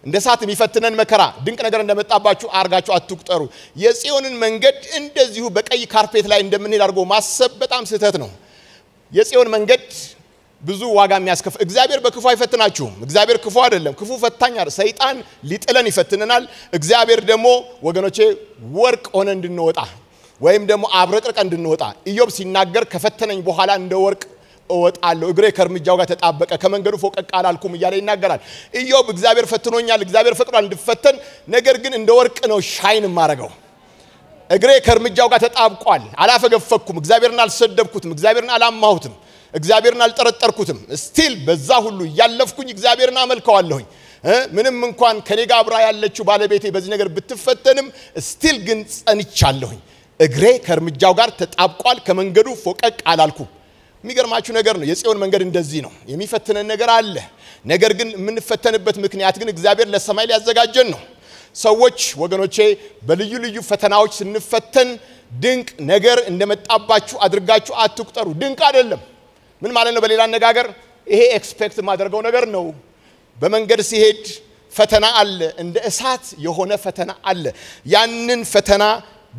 እንደ እሳት የሚፈትነን መከራ ድንቅ ነገር እንደመጣባችሁ አርጋችሁ አትቁጠሩ። የጽዮንን መንገድ እንደዚሁ በቀይ ካርፔት ላይ እንደምንሄድ አድርጎ ማሰብ በጣም ስህተት ነው። የጽዮን መንገድ ብዙ ዋጋ የሚያስከፍ እግዚአብሔር በክፉ አይፈትናችሁም። እግዚአብሔር ክፉ አይደለም። ክፉ ፈታኝ ሰይጣን ሊጥለን ይፈትነናል። እግዚአብሔር ደግሞ ወገኖቼ ወርቅ ሆነ እንድንወጣ ወይም ደግሞ አብረቅርቀ እንድንወጣ ኢዮብ ሲናገር ከፈተነኝ በኋላ እንደ ወርቅ እወጣለሁ፣ እግሬ ከእርምጃው ጋር ተጣበቀ፣ ከመንገዱ ፎቀቅ አላልኩም እያለ ይናገራል። ኢዮብ እግዚአብሔር ፈትኖኛል፣ እግዚአብሔር ፈቅዷል እንድፈተን፣ ነገር ግን እንደ ወርቅ ነው ሻይን የማረገው። እግሬ ከእርምጃው ጋር ተጣብቋል፣ አላፈገፈኩም፣ እግዚአብሔርን አልሰደብኩትም፣ እግዚአብሔርን አላማሁትም። እግዚአብሔርን አልጠረጠርኩትም። ስቲል በዛ ሁሉ እያለፍኩኝ እግዚአብሔርን አመልከዋለሁኝ። ምንም እንኳን ከኔ ጋር አብራ ያለችው ባለቤቴ በዚህ ነገር ብትፈተንም ስቲል ግን ጸንቻለሁኝ። እግሬ ከእርምጃው ጋር ተጣብቋል። ከመንገዱ ፎቀቅ አላልኩም። የሚገርማችሁ ነገር ነው። የጽዮን መንገድ እንደዚህ ነው። የሚፈትነን ነገር አለ። ነገር ግን የምንፈተንበት ምክንያት ግን እግዚአብሔር ለሰማይ ሊያዘጋጀን ነው። ሰዎች ወገኖቼ በልዩ ልዩ ፈተናዎች ስንፈተን ድንቅ ነገር እንደመጣባችሁ አድርጋችሁ አትቁጠሩ። ድንቅ አይደለም። ምን ማለት ነው? በሌላ አነጋገር ይሄ ኤክስፔክት የማደርገው ነገር ነው። በመንገድ ሲሄድ ፈተና አለ፣ እንደ እሳት የሆነ ፈተና አለ። ያንን ፈተና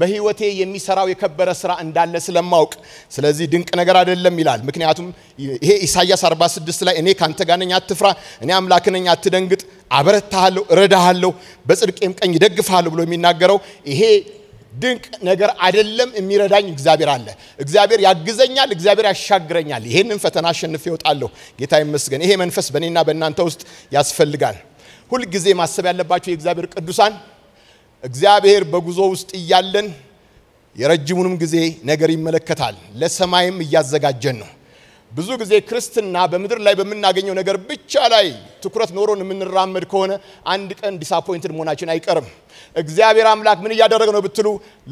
በህይወቴ የሚሰራው የከበረ ስራ እንዳለ ስለማውቅ፣ ስለዚህ ድንቅ ነገር አይደለም ይላል። ምክንያቱም ይሄ ኢሳያስ 46 ላይ እኔ ካንተ ጋር ነኝ፣ አትፍራ፣ እኔ አምላክ ነኝ፣ አትደንግጥ፣ አበረታሃለሁ፣ እረዳሃለሁ፣ በጽድቄም ቀኝ ደግፍሃለሁ ብሎ የሚናገረው ይሄ ድንቅ ነገር አይደለም። የሚረዳኝ እግዚአብሔር አለ። እግዚአብሔር ያግዘኛል። እግዚአብሔር ያሻግረኛል። ይሄንን ፈተና አሸንፌ እወጣለሁ። ጌታ ይመስገን። ይሄ መንፈስ በእኔና በእናንተ ውስጥ ያስፈልጋል። ሁልጊዜ ማሰብ ያለባቸው የእግዚአብሔር ቅዱሳን እግዚአብሔር በጉዞ ውስጥ እያለን የረጅሙንም ጊዜ ነገር ይመለከታል። ለሰማይም እያዘጋጀን ነው። ብዙ ጊዜ ክርስትና በምድር ላይ በምናገኘው ነገር ብቻ ላይ ትኩረት ኖሮን የምንራመድ ከሆነ አንድ ቀን ዲሳፖይንትድ መሆናችን አይቀርም። እግዚአብሔር አምላክ ምን እያደረገ ነው ብትሉ፣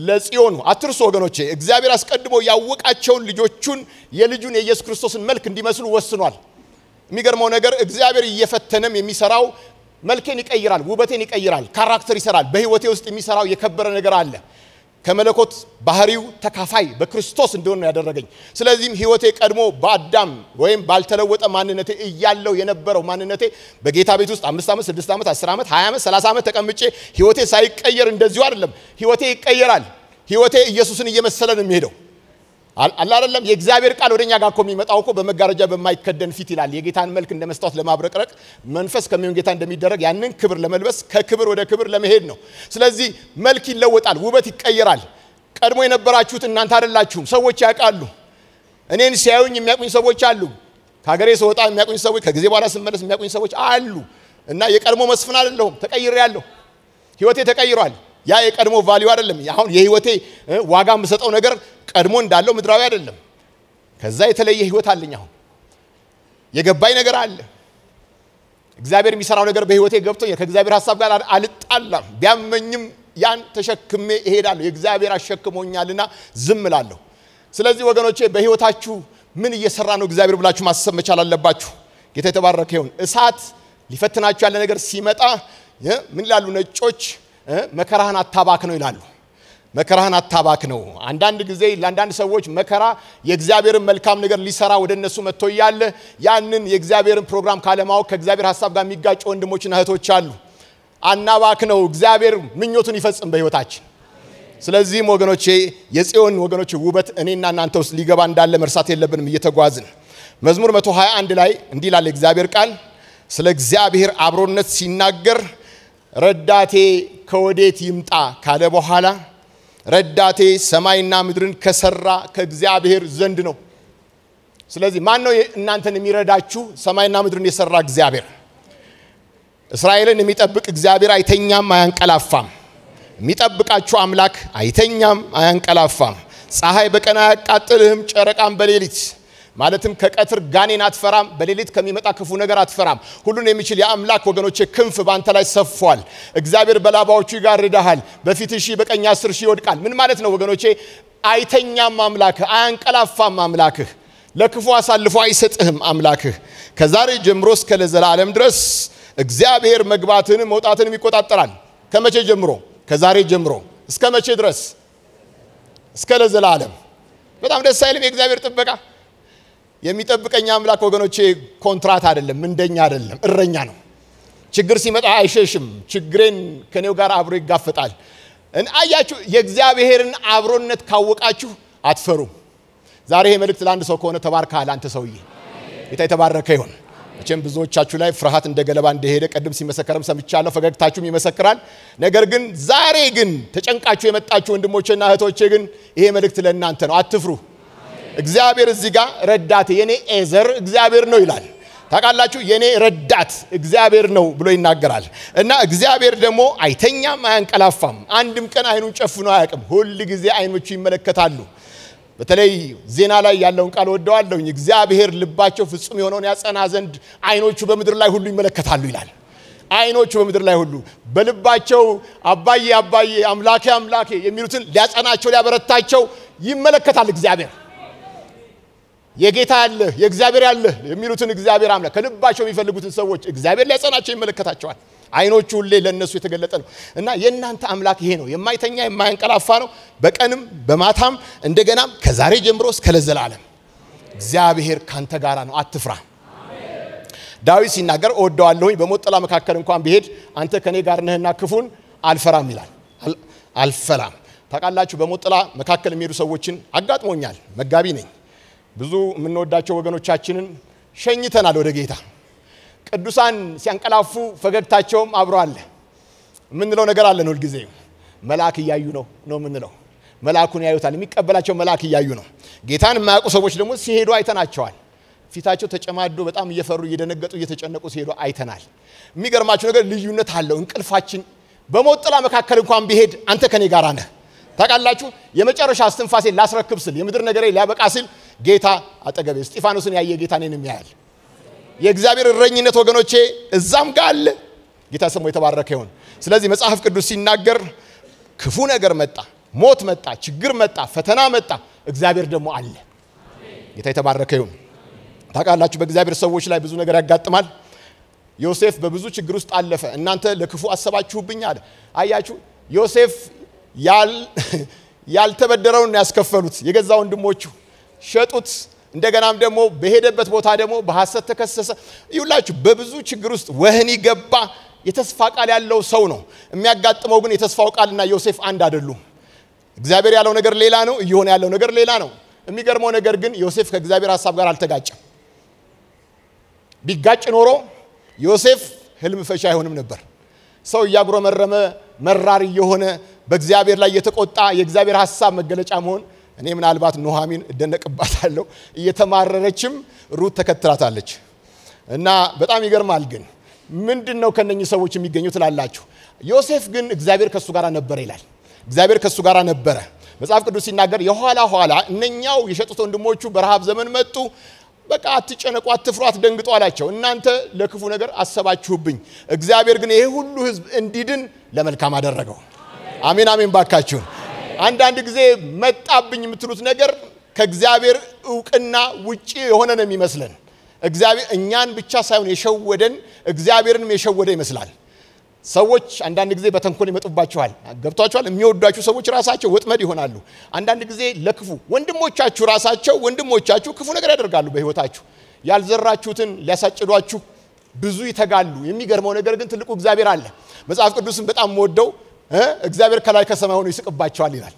ለጽዮኑ አትርሱ ወገኖቼ። እግዚአብሔር አስቀድሞ ያወቃቸውን ልጆቹን የልጁን የኢየሱስ ክርስቶስን መልክ እንዲመስሉ ወስኗል። የሚገርመው ነገር እግዚአብሔር እየፈተነም የሚሰራው መልኬን ይቀይራል፣ ውበቴን ይቀይራል፣ ካራክተር ይሰራል። በህይወቴ ውስጥ የሚሰራው የከበረ ነገር አለ። ከመለኮት ባህሪው ተካፋይ በክርስቶስ እንደሆነ ያደረገኝ። ስለዚህም ህይወቴ ቀድሞ በአዳም ወይም ባልተለወጠ ማንነቴ እያለው የነበረው ማንነቴ በጌታ ቤት ውስጥ አምስት ዓመት፣ ስድስት ዓመት፣ አስር ዓመት፣ ሀያ ዓመት፣ ሰላሳ ዓመት ተቀምጬ ህይወቴ ሳይቀየር እንደዚሁ አይደለም። ህይወቴ ይቀየራል። ህይወቴ ኢየሱስን እየመሰለ ነው የሚሄደው። አላደለም የእግዚአብሔር ቃል ወደኛ ጋር እኮ የሚመጣው እኮ በመጋረጃ በማይከደን ፊት ይላል። የጌታን መልክ እንደ መስታወት ለማብረቅረቅ መንፈስ ከሚሆን ጌታ እንደሚደረግ ያንን ክብር ለመልበስ ከክብር ወደ ክብር ለመሄድ ነው። ስለዚህ መልክ ይለወጣል፣ ውበት ይቀየራል። ቀድሞ የነበራችሁት እናንተ አይደላችሁም። ሰዎች ያውቃሉ። እኔን ሲያዩኝ የሚያቁኝ ሰዎች አሉ። ከሀገሬ ስወጣ የሚያቁኝ ሰዎች፣ ከጊዜ በኋላ ስመለስ የሚያቁኝ ሰዎች አሉ እና የቀድሞ መስፍን አደለሁም፣ ተቀይሬ ያለሁ። ህይወቴ ተቀይሯል። ያ የቀድሞ ቫሊዩ አይደለም። አሁን የህይወቴ ዋጋ የምሰጠው ነገር ቀድሞ እንዳለው ምድራዊ አይደለም። ከዛ የተለየ ህይወት አለኝ። አሁን የገባኝ ነገር አለ። እግዚአብሔር የሚሰራው ነገር በህይወቴ ገብቶኛል። ከእግዚአብሔር ሀሳብ ጋር አልጣላም። ቢያመኝም ያን ተሸክሜ እሄዳለሁ። የእግዚአብሔር አሸክሞኛልና ዝም እላለሁ። ስለዚህ ወገኖቼ በህይወታችሁ ምን እየሰራ ነው እግዚአብሔር ብላችሁ ማሰብ መቻል አለባችሁ። ጌታ የተባረከ ይሁን። እሳት ሊፈትናችሁ ያለ ነገር ሲመጣ ምን ይላሉ ነጮች መከራህን አታባክ ነው ይላሉ። መከራህን አታባክ ነው። አንዳንድ ጊዜ ለአንዳንድ ሰዎች መከራ የእግዚአብሔርን መልካም ነገር ሊሰራ ወደ እነሱ መጥቶ እያለ ያንን የእግዚአብሔርን ፕሮግራም ካለማወቅ ከእግዚአብሔር ሀሳብ ጋር የሚጋጩ ወንድሞችና እህቶች አሉ። አናባክ ነው። እግዚአብሔር ምኞቱን ይፈጽም በህይወታችን። ስለዚህም ወገኖቼ የጽዮን ወገኖች ውበት እኔና እናንተ ውስጥ ሊገባ እንዳለ መርሳት የለብንም እየተጓዝን መዝሙር 121 ላይ እንዲህ ይላል እግዚአብሔር ቃል ስለ እግዚአብሔር አብሮነት ሲናገር ረዳቴ ከወዴት ይምጣ ካለ በኋላ ረዳቴ ሰማይና ምድርን ከሰራ ከእግዚአብሔር ዘንድ ነው። ስለዚህ ማን ነው እናንተን የሚረዳችሁ? ሰማይና ምድርን የሰራ እግዚአብሔር። እስራኤልን የሚጠብቅ እግዚአብሔር አይተኛም፣ አያንቀላፋም። የሚጠብቃችሁ አምላክ አይተኛም፣ አያንቀላፋም። ፀሐይ በቀን አያቃጥልህም፣ ጨረቃም በሌሊት ማለትም ከቀትር ጋኔን አትፈራም፣ በሌሊት ከሚመጣ ክፉ ነገር አትፈራም። ሁሉን የሚችል የአምላክ ወገኖቼ ክንፍ በአንተ ላይ ሰፏል። እግዚአብሔር በላባዎቹ ይጋርዳሃል፣ በፊት ሺ በቀኝ አስር ሺህ ይወድቃል። ምን ማለት ነው ወገኖቼ? አይተኛም አምላክህ፣ አያንቀላፋም አምላክህ፣ ለክፉ አሳልፎ አይሰጥህም አምላክህ። ከዛሬ ጀምሮ እስከ ለዘላለም ድረስ እግዚአብሔር መግባትንም መውጣትንም ይቆጣጠራል። ከመቼ ጀምሮ? ከዛሬ ጀምሮ እስከ መቼ ድረስ? እስከ ለዘላለም። በጣም ደስ አይልም የእግዚአብሔር ጥበቃ የሚጠብቀኝ አምላክ ወገኖቼ ኮንትራት አይደለም፣ ምንደኛ አይደለም፣ እረኛ ነው። ችግር ሲመጣ አይሸሽም። ችግሬን ከኔው ጋር አብሮ ይጋፈጣል። አያችሁ፣ የእግዚአብሔርን አብሮነት ካወቃችሁ አትፈሩም። ዛሬ ይሄ መልእክት ለአንድ ሰው ከሆነ ተባርከሃል። አንተ ሰውዬ ጌታ የተባረከ ይሆን። መቼም ብዙዎቻችሁ ላይ ፍርሃት እንደ ገለባ እንደሄደ ቀድም ሲመሰከርም ሰምቻለሁ፣ ፈገግታችሁም ይመሰክራል። ነገር ግን ዛሬ ግን ተጨንቃችሁ የመጣችሁ ወንድሞቼና እህቶቼ ግን ይሄ መልእክት ለእናንተ ነው። አትፍሩ። እግዚአብሔር እዚህ ጋር ረዳት የኔ ኤዘር እግዚአብሔር ነው ይላል። ታውቃላችሁ፣ የኔ ረዳት እግዚአብሔር ነው ብሎ ይናገራል። እና እግዚአብሔር ደግሞ አይተኛም፣ አያንቀላፋም፣ አንድም ቀን አይኑን ጨፍኖ አያውቅም። ሁል ጊዜ አይኖቹ ይመለከታሉ። በተለይ ዜና ላይ ያለውን ቃል ወደዋለሁኝ። እግዚአብሔር ልባቸው ፍጹም የሆነውን ያጸና ዘንድ አይኖቹ በምድር ላይ ሁሉ ይመለከታሉ ይላል። አይኖቹ በምድር ላይ ሁሉ በልባቸው አባዬ አባዬ አምላኬ አምላኬ የሚሉትን ሊያጸናቸው ሊያበረታቸው ይመለከታል እግዚአብሔር። የጌታ ያለህ የእግዚአብሔር ያለህ የሚሉትን እግዚአብሔር አምላክ ከልባቸው የሚፈልጉትን ሰዎች እግዚአብሔር ሊያጸናቸው ይመለከታቸዋል። አይኖቹ ሁሌ ለእነሱ የተገለጠ ነው እና የእናንተ አምላክ ይሄ ነው፣ የማይተኛ የማያንቀላፋ ነው። በቀንም በማታም እንደገናም ከዛሬ ጀምሮ እስከ ለዘላለም እግዚአብሔር ካንተ ጋር ነው፣ አትፍራ። ዳዊት ሲናገር እወደዋለሁኝ፣ በሞት ጥላ መካከል እንኳን ብሄድ አንተ ከኔ ጋር ነህና ክፉን አልፈራም ይላል። አልፈላም ታውቃላችሁ፣ በሞት ጥላ መካከል የሚሄዱ ሰዎችን አጋጥሞኛል። መጋቢ ነኝ። ብዙ የምንወዳቸው ወገኖቻችንን ሸኝተናል ወደ ጌታ። ቅዱሳን ሲያንቀላፉ ፈገግታቸውም አብሮ አለ። የምንለው ነገር አለን። ሁልጊዜ መልአክ እያዩ ነው ነው የምንለው። መልአኩን ያዩታል። የሚቀበላቸው መልአክ እያዩ ነው። ጌታን የማያውቁ ሰዎች ደግሞ ሲሄዱ አይተናቸዋል። ፊታቸው ተጨማዶ በጣም እየፈሩ እየደነገጡ እየተጨነቁ ሲሄዱ አይተናል። የሚገርማቸው ነገር ልዩነት አለው። እንቅልፋችን በሞት ጥላ መካከል እንኳን ቢሄድ አንተ ከኔ ጋር ነህ። ታውቃላችሁ፣ የመጨረሻ እስትንፋሴ ላስረክብ ስል የምድር ነገሬ ሊያበቃ ስል። ጌታ አጠገቤ እስጢፋኖስን ያየ ጌታ እኔንም ያያል። የእግዚአብሔር እረኝነት ወገኖቼ እዛም ጋር አለ። ጌታ ስሙ የተባረከ ይሁን። ስለዚህ መጽሐፍ ቅዱስ ሲናገር ክፉ ነገር መጣ፣ ሞት መጣ፣ ችግር መጣ፣ ፈተና መጣ፣ እግዚአብሔር ደግሞ አለ። ጌታ የተባረከ ይሁን። ታውቃላችሁ በእግዚአብሔር ሰዎች ላይ ብዙ ነገር ያጋጥማል። ዮሴፍ በብዙ ችግር ውስጥ አለፈ። እናንተ ለክፉ አሰባችሁብኝ አለ። አያችሁ ዮሴፍ [LAUGHS] ያልተበደረውን ያስከፈሉት የገዛ ወንድሞቹ ሸጡት። እንደገናም ደግሞ በሄደበት ቦታ ደግሞ በሐሰት ተከሰሰ። ይውላችሁ በብዙ ችግር ውስጥ ወህኒ ገባ። የተስፋ ቃል ያለው ሰው ነው። የሚያጋጥመው ግን የተስፋው ቃልና ዮሴፍ አንድ አይደሉም። እግዚአብሔር ያለው ነገር ሌላ ነው፣ እየሆነ ያለው ነገር ሌላ ነው። የሚገርመው ነገር ግን ዮሴፍ ከእግዚአብሔር ሀሳብ ጋር አልተጋጨም። ቢጋጭ ኖሮ ዮሴፍ ህልም ፈቺ አይሆንም ነበር። ሰው እያጉረመረመ መራር እየሆነ በእግዚአብሔር ላይ የተቆጣ የእግዚአብሔር ሀሳብ መገለጫ መሆን እኔ ምናልባት ኑሐሚን እደነቅባታለሁ። እየተማረረችም ሩት ተከትላታለች። እና በጣም ይገርማል። ግን ምንድን ነው ከነኚህ ሰዎች የሚገኙ ትላላችሁ? ዮሴፍ ግን እግዚአብሔር ከእሱ ጋር ነበረ ይላል። እግዚአብሔር ከእሱ ጋር ነበረ። መጽሐፍ ቅዱስ ሲናገር የኋላ ኋላ እነኛው የሸጡት ወንድሞቹ በረሃብ ዘመን መጡ። በቃ አትጨነቁ፣ አትፍሩ፣ አትደንግጡ አላቸው። እናንተ ለክፉ ነገር አሰባችሁብኝ፣ እግዚአብሔር ግን ይሄ ሁሉ ህዝብ እንዲድን ለመልካም አደረገው። አሜን አሜን ባካችሁን አንዳንድ ጊዜ መጣብኝ የምትሉት ነገር ከእግዚአብሔር እውቅና ውጪ የሆነ ነው የሚመስለን። እግዚአብሔር እኛን ብቻ ሳይሆን የሸወደን እግዚአብሔርንም የሸወደ ይመስላል። ሰዎች አንዳንድ ጊዜ በተንኮል ይመጡባቸዋል። ገብቷቸዋል። የሚወዷችሁ ሰዎች ራሳቸው ወጥመድ ይሆናሉ። አንዳንድ ጊዜ ለክፉ ወንድሞቻችሁ ራሳቸው ወንድሞቻችሁ ክፉ ነገር ያደርጋሉ በህይወታችሁ። ያልዘራችሁትን ሊያሳጭዷችሁ ብዙ ይተጋሉ። የሚገርመው ነገር ግን ትልቁ እግዚአብሔር አለ። መጽሐፍ ቅዱስን በጣም ወደው እግዚአብሔር ከላይ ከሰማይ ሆኖ ይስቅባቸዋል ይላል።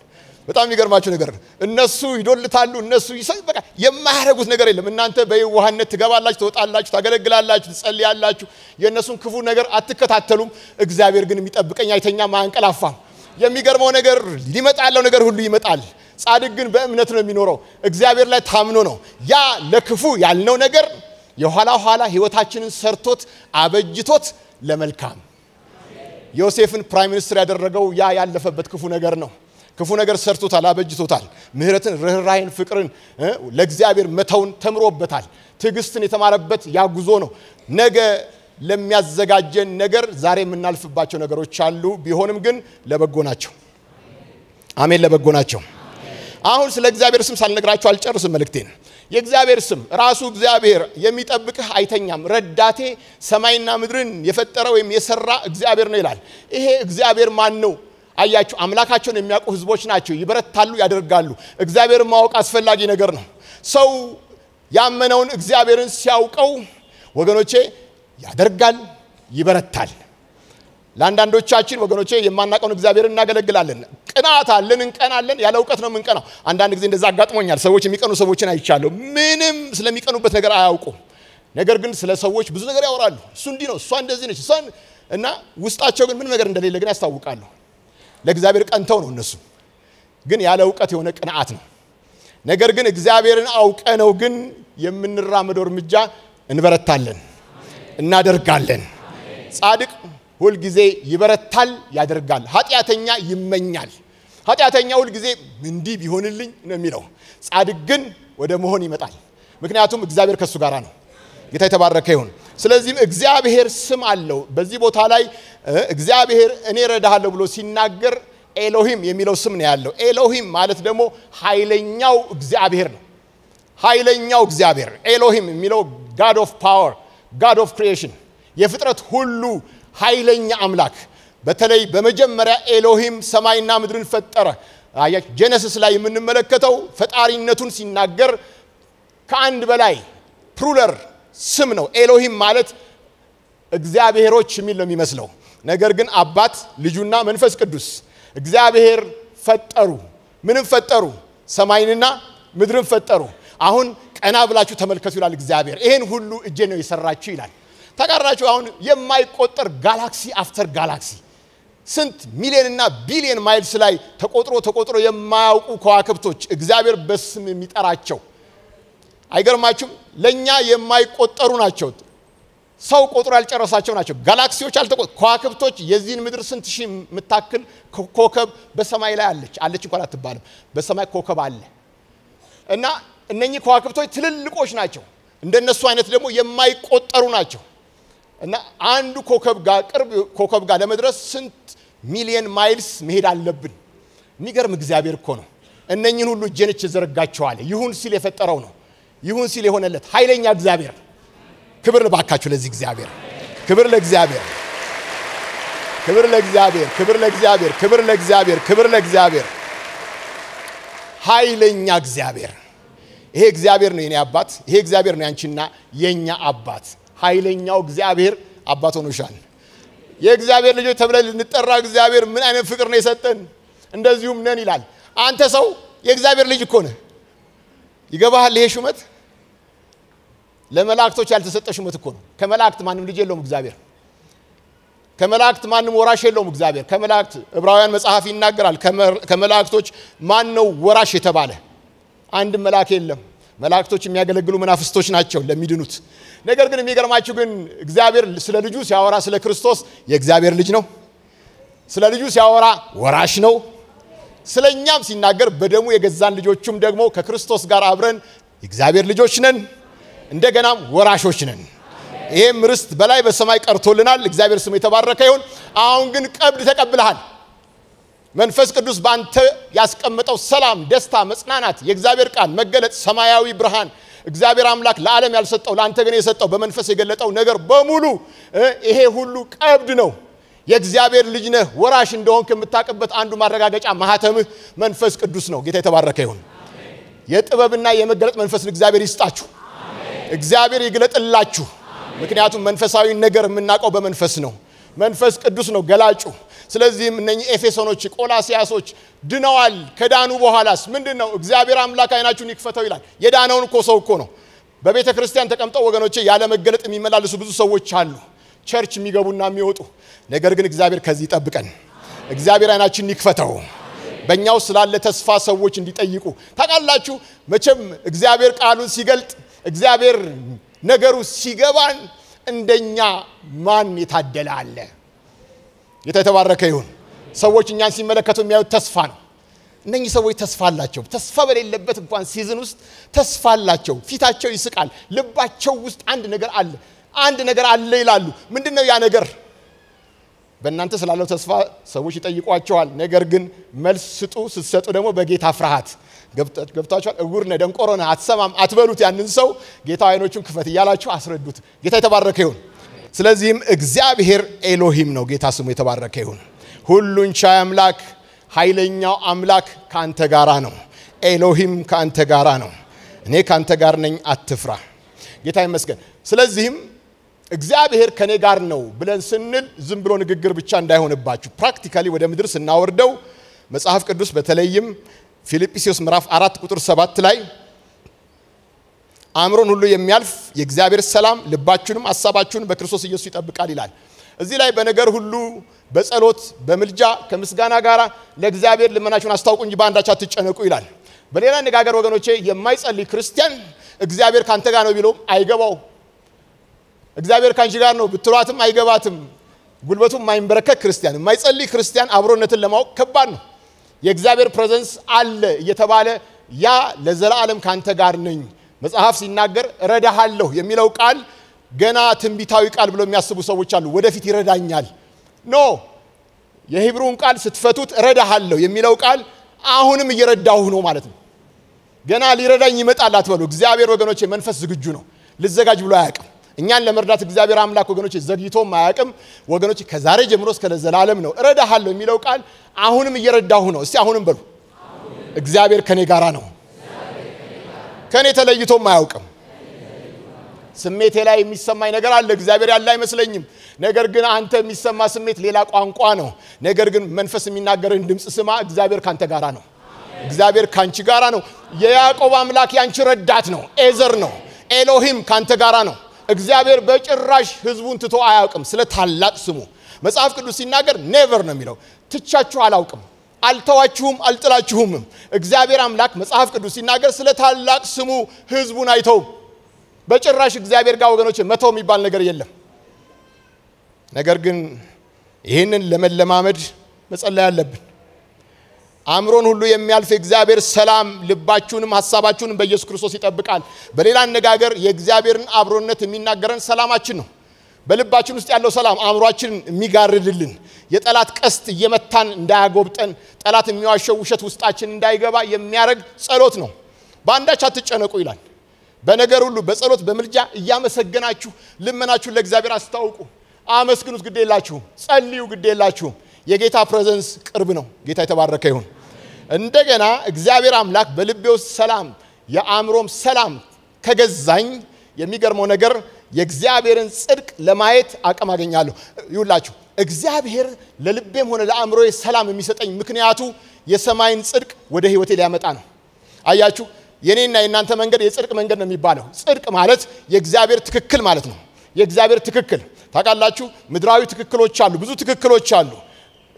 በጣም የሚገርማችሁ ነገር እነሱ ይዶልታሉ፣ እነሱ ይሰቅ በቃ ነገር የለም። እናንተ በየዋህነት ትገባላችሁ፣ ትወጣላችሁ፣ ታገለግላላችሁ፣ ትጸልያላችሁ። የእነሱን ክፉ ነገር አትከታተሉም። እግዚአብሔር ግን የሚጠብቀኝ አይተኛ አያንቀላፋም። የሚገርመው ነገር ሊመጣ ያለው ነገር ሁሉ ይመጣል። ጻድቅ ግን በእምነት ነው የሚኖረው፣ እግዚአብሔር ላይ ታምኖ ነው። ያ ለክፉ ያልነው ነገር የኋላ ኋላ ህይወታችንን ሰርቶት አበጅቶት ለመልካም ዮሴፍን ፕራይም ሚኒስትር ያደረገው ያ ያለፈበት ክፉ ነገር ነው። ክፉ ነገር ሰርቶታል፣ አበጅቶታል። ምህረትን፣ ርኅራይን፣ ፍቅርን፣ ለእግዚአብሔር መተውን ተምሮበታል። ትዕግስትን የተማረበት ያ ጉዞ ነው። ነገ ለሚያዘጋጀን ነገር ዛሬ የምናልፍባቸው ነገሮች አሉ። ቢሆንም ግን ለበጎ ናቸው። አሜን፣ ለበጎ ናቸው። አሁን ስለ እግዚአብሔር ስም ሳልነግራችሁ አልጨርስም መልእክቴን። የእግዚአብሔር ስም ራሱ እግዚአብሔር የሚጠብቅህ አይተኛም፣ ረዳቴ ሰማይና ምድርን የፈጠረ ወይም የሰራ እግዚአብሔር ነው ይላል። ይሄ እግዚአብሔር ማን ነው? አያችሁ፣ አምላካቸውን የሚያውቁ ህዝቦች ናቸው። ይበረታሉ፣ ያደርጋሉ። እግዚአብሔርን ማወቅ አስፈላጊ ነገር ነው። ሰው ያመነውን እግዚአብሔርን ሲያውቀው ወገኖቼ ያደርጋል፣ ይበረታል። ለአንዳንዶቻችን ወገኖቼ የማናቀውን እግዚአብሔር እናገለግላለን። ቅናት አለን፣ እንቀናለን። ያለ እውቀት ነው የምንቀናው። አንዳንድ ጊዜ እንደዛ አጋጥሞኛል። ሰዎች የሚቀኑ ሰዎችን አይቻለሁ። ምንም ስለሚቀኑበት ነገር አያውቁም። ነገር ግን ስለ ሰዎች ብዙ ነገር ያወራሉ። እሱ እንዲህ ነው፣ እሷ እንደዚህ ነች፣ እሷን እና ውስጣቸው ግን ምንም ነገር እንደሌለ ግን ያስታውቃሉ። ለእግዚአብሔር ቀንተው ነው እነሱ ግን ያለ እውቀት የሆነ ቅንዓት ነው። ነገር ግን እግዚአብሔርን አውቀ ነው ግን የምንራመደው እርምጃ እንበረታለን፣ እናደርጋለን። ጻድቅ ሁልጊዜ ይበረታል፣ ያደርጋል። ኃጢአተኛ ይመኛል። ኃጢአተኛ ሁል ጊዜ እንዲህ ቢሆንልኝ ነው የሚለው። ጻድቅ ግን ወደ መሆን ይመጣል። ምክንያቱም እግዚአብሔር ከእሱ ጋር ነው። ጌታ የተባረከ ይሁን። ስለዚህም እግዚአብሔር ስም አለው። በዚህ ቦታ ላይ እግዚአብሔር እኔ ረዳሃለሁ ብሎ ሲናገር ኤሎሂም የሚለው ስም ነው ያለው። ኤሎሂም ማለት ደግሞ ኃይለኛው እግዚአብሔር ነው። ኃይለኛው እግዚአብሔር ኤሎሂም የሚለው ጋድ ኦፍ ፓወር፣ ጋድ ኦፍ ክሪኤሽን፣ የፍጥረት ሁሉ ኃይለኛ አምላክ በተለይ በመጀመሪያ ኤሎሂም ሰማይና ምድርን ፈጠረ። አያች ጄነሲስ ላይ የምንመለከተው ፈጣሪነቱን ሲናገር ከአንድ በላይ ፕሩለር ስም ነው። ኤሎሂም ማለት እግዚአብሔሮች የሚል ነው የሚመስለው። ነገር ግን አባት፣ ልጁና መንፈስ ቅዱስ እግዚአብሔር ፈጠሩ። ምንም ፈጠሩ? ሰማይንና ምድርን ፈጠሩ። አሁን ቀና ብላችሁ ተመልከቱ ይላል እግዚአብሔር። ይህን ሁሉ እጄ ነው የሰራችሁ ይላል። ተቃራችሁ አሁን የማይቆጠር ጋላክሲ አፍተር ጋላክሲ ስንት ሚሊዮንና ቢሊዮን ማይልስ ላይ ተቆጥሮ ተቆጥሮ የማያውቁ ከዋክብቶች እግዚአብሔር በስም የሚጠራቸው አይገርማችሁም? ለእኛ የማይቆጠሩ ናቸው። ሰው ቆጥሮ ያልጨረሳቸው ናቸው። ጋላክሲዎች አልተቆ ከዋክብቶች የዚህን ምድር ስንት ሺህ የምታክል ኮከብ በሰማይ ላይ አለች። አለች እንኳን አትባልም፣ በሰማይ ኮከብ አለ እና እነኚህ ከዋክብቶች ትልልቆች ናቸው። እንደነሱ አይነት ደግሞ የማይቆጠሩ ናቸው እና አንዱ ኮከብ ጋር ቅርብ ኮከብ ጋር ለመድረስ ስንት ሚሊየን ማይልስ መሄድ አለብን። የሚገርም እግዚአብሔር እኮ ነው። እነኝን ሁሉ እጄንች ዘረጋቸዋለ። ይሁን ሲል የፈጠረው ነው። ይሁን ሲል የሆነለት ኃይለኛ እግዚአብሔር። ክብር ባካችሁ ለዚህ እግዚአብሔር። ክብር ለእግዚአብሔር። ክብር ለእግዚአብሔር። ክብር ለእግዚአብሔር። ክብር ለእግዚአብሔር። ክብር ለእግዚአብሔር። ኃይለኛ እግዚአብሔር። ይሄ እግዚአብሔር ነው የኔ አባት። ይሄ እግዚአብሔር ነው ያንቺና የኛ አባት። ኃይለኛው እግዚአብሔር አባት ሆኖሻል። የእግዚአብሔር ልጆች ተብለን ልንጠራ እግዚአብሔር ምን አይነት ፍቅር ነው የሰጠን። እንደዚሁም ነን ይላል። አንተ ሰው የእግዚአብሔር ልጅ እኮ ነህ። ይገባሃል? ይሄ ሹመት ለመላእክቶች ያልተሰጠ ሹመት እኮ ነው። ከመላእክት ማንም ልጅ የለውም እግዚአብሔር። ከመላእክት ማንም ወራሽ የለውም እግዚአብሔር። ከመላእክት ዕብራውያን መጽሐፍ ይናገራል። ከመላእክቶች ማን ነው ወራሽ የተባለ? አንድም መልአክ የለም። መላእክቶች የሚያገለግሉ መናፍስቶች ናቸው ለሚድኑት። ነገር ግን የሚገርማችሁ ግን እግዚአብሔር ስለ ልጁ ሲያወራ ስለ ክርስቶስ የእግዚአብሔር ልጅ ነው፣ ስለ ልጁ ሲያወራ ወራሽ ነው፣ ስለ እኛም ሲናገር በደሙ የገዛን ልጆቹም ደግሞ ከክርስቶስ ጋር አብረን የእግዚአብሔር ልጆች ነን፣ እንደገናም ወራሾች ነን። ይህም ርስት በላይ በሰማይ ቀርቶልናል። እግዚአብሔር ስም የተባረከ ይሁን። አሁን ግን ቀብድ ተቀብለሃል። መንፈስ ቅዱስ በአንተ ያስቀመጠው ሰላም፣ ደስታ፣ መጽናናት፣ የእግዚአብሔር ቃል መገለጥ፣ ሰማያዊ ብርሃን እግዚአብሔር አምላክ ለዓለም ያልሰጠው ለአንተ ግን የሰጠው በመንፈስ የገለጠው ነገር በሙሉ ይሄ ሁሉ ቀብድ ነው። የእግዚአብሔር ልጅ ነህ፣ ወራሽ እንደሆንክ የምታውቅበት አንዱ ማረጋገጫ ማህተምህ መንፈስ ቅዱስ ነው። ጌታ የተባረከ ይሁን። የጥበብና የመገለጥ መንፈስን እግዚአብሔር ይስጣችሁ፣ እግዚአብሔር ይግለጥላችሁ። ምክንያቱም መንፈሳዊ ነገር የምናውቀው በመንፈስ ነው። መንፈስ ቅዱስ ነው ገላጩ። ስለዚህም እነኚህ ኤፌሶኖች፣ ቆላሲያሶች ድነዋል። ከዳኑ በኋላስ ምንድን ነው? እግዚአብሔር አምላክ አይናችሁን ይክፈተው ይላል። የዳነውን እኮ ሰው እኮ ነው። በቤተ ክርስቲያን ተቀምጠው ወገኖቼ ያለመገለጥ የሚመላለሱ ብዙ ሰዎች አሉ፣ ቸርች የሚገቡና የሚወጡ። ነገር ግን እግዚአብሔር ከዚህ ይጠብቀን። እግዚአብሔር አይናችን ይክፈተው። በእኛው ስላለ ተስፋ ሰዎች እንዲጠይቁ ታቃላችሁ መቼም እግዚአብሔር ቃሉን ሲገልጥ እግዚአብሔር ነገሩ ሲገባን እንደኛ ማን የታደለ አለ? ጌታ የተባረከ ይሁን። ሰዎች እኛን ሲመለከቱ የሚያዩት ተስፋ ነው። እነኚህ ሰዎች ተስፋ አላቸው። ተስፋ በሌለበት እንኳን ሲዝን ውስጥ ተስፋ አላቸው። ፊታቸው ይስቃል። ልባቸው ውስጥ አንድ ነገር አለ፣ አንድ ነገር አለ ይላሉ። ምንድን ነው ያ ነገር? በእናንተ ስላለው ተስፋ ሰዎች ይጠይቋቸዋል። ነገር ግን መልስ ስጡ። ስትሰጡ ደግሞ በጌታ ፍርሃት ገብታችኋል። እውር ነህ፣ ደንቆሮ ነህ፣ አትሰማም አትበሉት። ያንን ሰው ጌታ አይኖቹን ክፈት እያላችሁ አስረዱት። ጌታ የተባረከ ይሁን። ስለዚህም እግዚአብሔር ኤሎሂም ነው። ጌታ ስሙ የተባረከ ይሁን። ሁሉን ቻይ አምላክ፣ ኃይለኛው አምላክ ከአንተ ጋራ ነው። ኤሎሂም ከአንተ ጋራ ነው። እኔ ከአንተ ጋር ነኝ፣ አትፍራ። ጌታ ይመስገን። ስለዚህም እግዚአብሔር ከኔ ጋር ነው ብለን ስንል ዝም ብሎ ንግግር ብቻ እንዳይሆንባችሁ ፕራክቲካሊ ወደ ምድር ስናወርደው መጽሐፍ ቅዱስ በተለይም ፊልጵስዩስ ምዕራፍ አራት ቁጥር ሰባት ላይ አእምሮን ሁሉ የሚያልፍ የእግዚአብሔር ሰላም ልባችሁንም ሀሳባችሁን በክርስቶስ ኢየሱስ ይጠብቃል ይላል። እዚህ ላይ በነገር ሁሉ በጸሎት በምልጃ ከምስጋና ጋር ለእግዚአብሔር ልመናችሁን አስታውቁ እንጂ በአንዳች አትጨነቁ ይላል። በሌላ አነጋገር ወገኖቼ የማይጸልይ ክርስቲያን እግዚአብሔር ካንተ ጋር ነው ቢለው አይገባው። እግዚአብሔር ካንቺ ጋር ነው ብትሏትም አይገባትም። ጉልበቱ የማይንበረከክ ክርስቲያን፣ የማይጸልይ ክርስቲያን አብሮነትን ለማወቅ ከባድ ነው። የእግዚአብሔር ፕሬዘንስ አለ እየተባለ ያ ለዘላለም ካንተ ጋር ነኝ መጽሐፍ ሲናገር እረዳሃለሁ የሚለው ቃል ገና ትንቢታዊ ቃል ብሎ የሚያስቡ ሰዎች አሉ። ወደፊት ይረዳኛል። ኖ የሂብሩን ቃል ስትፈቱት እረዳሃለሁ የሚለው ቃል አሁንም እየረዳሁ ነው ማለት ነው። ገና ሊረዳኝ ይመጣል አትበሉ። እግዚአብሔር ወገኖች መንፈስ ዝግጁ ነው፣ ልዘጋጅ ብሎ አያውቅም። እኛን ለመርዳት እግዚአብሔር አምላክ ወገኖች ዘግይቶም አያውቅም። ወገኖች ከዛሬ ጀምሮ እስከ ለዘላለም ነው። እረዳሃለሁ የሚለው ቃል አሁንም እየረዳሁ ነው። እስቲ አሁንም በሉ፣ እግዚአብሔር ከኔ ጋራ ነው። ከኔ ተለይቶም አያውቅም። ስሜቴ ላይ የሚሰማኝ ነገር አለ። እግዚአብሔር ያለ አይመስለኝም። ነገር ግን አንተ የሚሰማ ስሜት ሌላ ቋንቋ ነው። ነገር ግን መንፈስ የሚናገርን ድምፅ ስማ። እግዚአብሔር ካንተ ጋራ ነው። እግዚአብሔር ካንቺ ጋራ ነው። የያዕቆብ አምላክ ያንቺ ረዳት ነው፣ ኤዘር ነው፣ ኤሎሂም ካንተ ጋራ ነው። እግዚአብሔር በጭራሽ ህዝቡን ትቶ አያውቅም። ስለ ታላቅ ስሙ መጽሐፍ ቅዱስ ሲናገር ኔቨር ነው የሚለው። ትቻችሁ አላውቅም አልተዋችሁም፣ አልጥላችሁም። እግዚአብሔር አምላክ መጽሐፍ ቅዱስ ሲናገር ስለ ታላቅ ስሙ ህዝቡን አይተው በጭራሽ እግዚአብሔር ጋር ወገኖች መተው የሚባል ነገር የለም። ነገር ግን ይህንን ለመለማመድ መጸለይ አለብን። አእምሮን ሁሉ የሚያልፍ የእግዚአብሔር ሰላም ልባችሁንም ሀሳባችሁንም በኢየሱስ ክርስቶስ ይጠብቃል። በሌላ አነጋገር የእግዚአብሔርን አብሮነት የሚናገረን ሰላማችን ነው። በልባችን ውስጥ ያለው ሰላም አእምሯችን የሚጋርድልን የጠላት ቀስት እየመታን እንዳያጎብጠን ጠላት የሚዋሸው ውሸት ውስጣችን እንዳይገባ የሚያደርግ ጸሎት ነው። በአንዳች አትጨነቁ ይላል። በነገር ሁሉ በጸሎት በምልጃ እያመሰገናችሁ ልመናችሁን ለእግዚአብሔር አስታውቁ። አመስግኑት፣ ግድ የላችሁም። ጸልዩ፣ ግድ የላችሁም። የጌታ ፕሬዘንስ ቅርብ ነው። ጌታ የተባረከ ይሁን። እንደገና እግዚአብሔር አምላክ በልቤ ውስጥ ሰላም የአእምሮም ሰላም ከገዛኝ የሚገርመው ነገር የእግዚአብሔርን ጽድቅ ለማየት አቅም አገኛለሁ። ይውላችሁ እግዚአብሔር ለልቤም ሆነ ለአእምሮ ሰላም የሚሰጠኝ ምክንያቱ የሰማይን ጽድቅ ወደ ህይወቴ ሊያመጣ ነው። አያችሁ፣ የኔና የእናንተ መንገድ የጽድቅ መንገድ ነው የሚባለው። ጽድቅ ማለት የእግዚአብሔር ትክክል ማለት ነው። የእግዚአብሔር ትክክል ታውቃላችሁ፣ ምድራዊ ትክክሎች አሉ፣ ብዙ ትክክሎች አሉ፣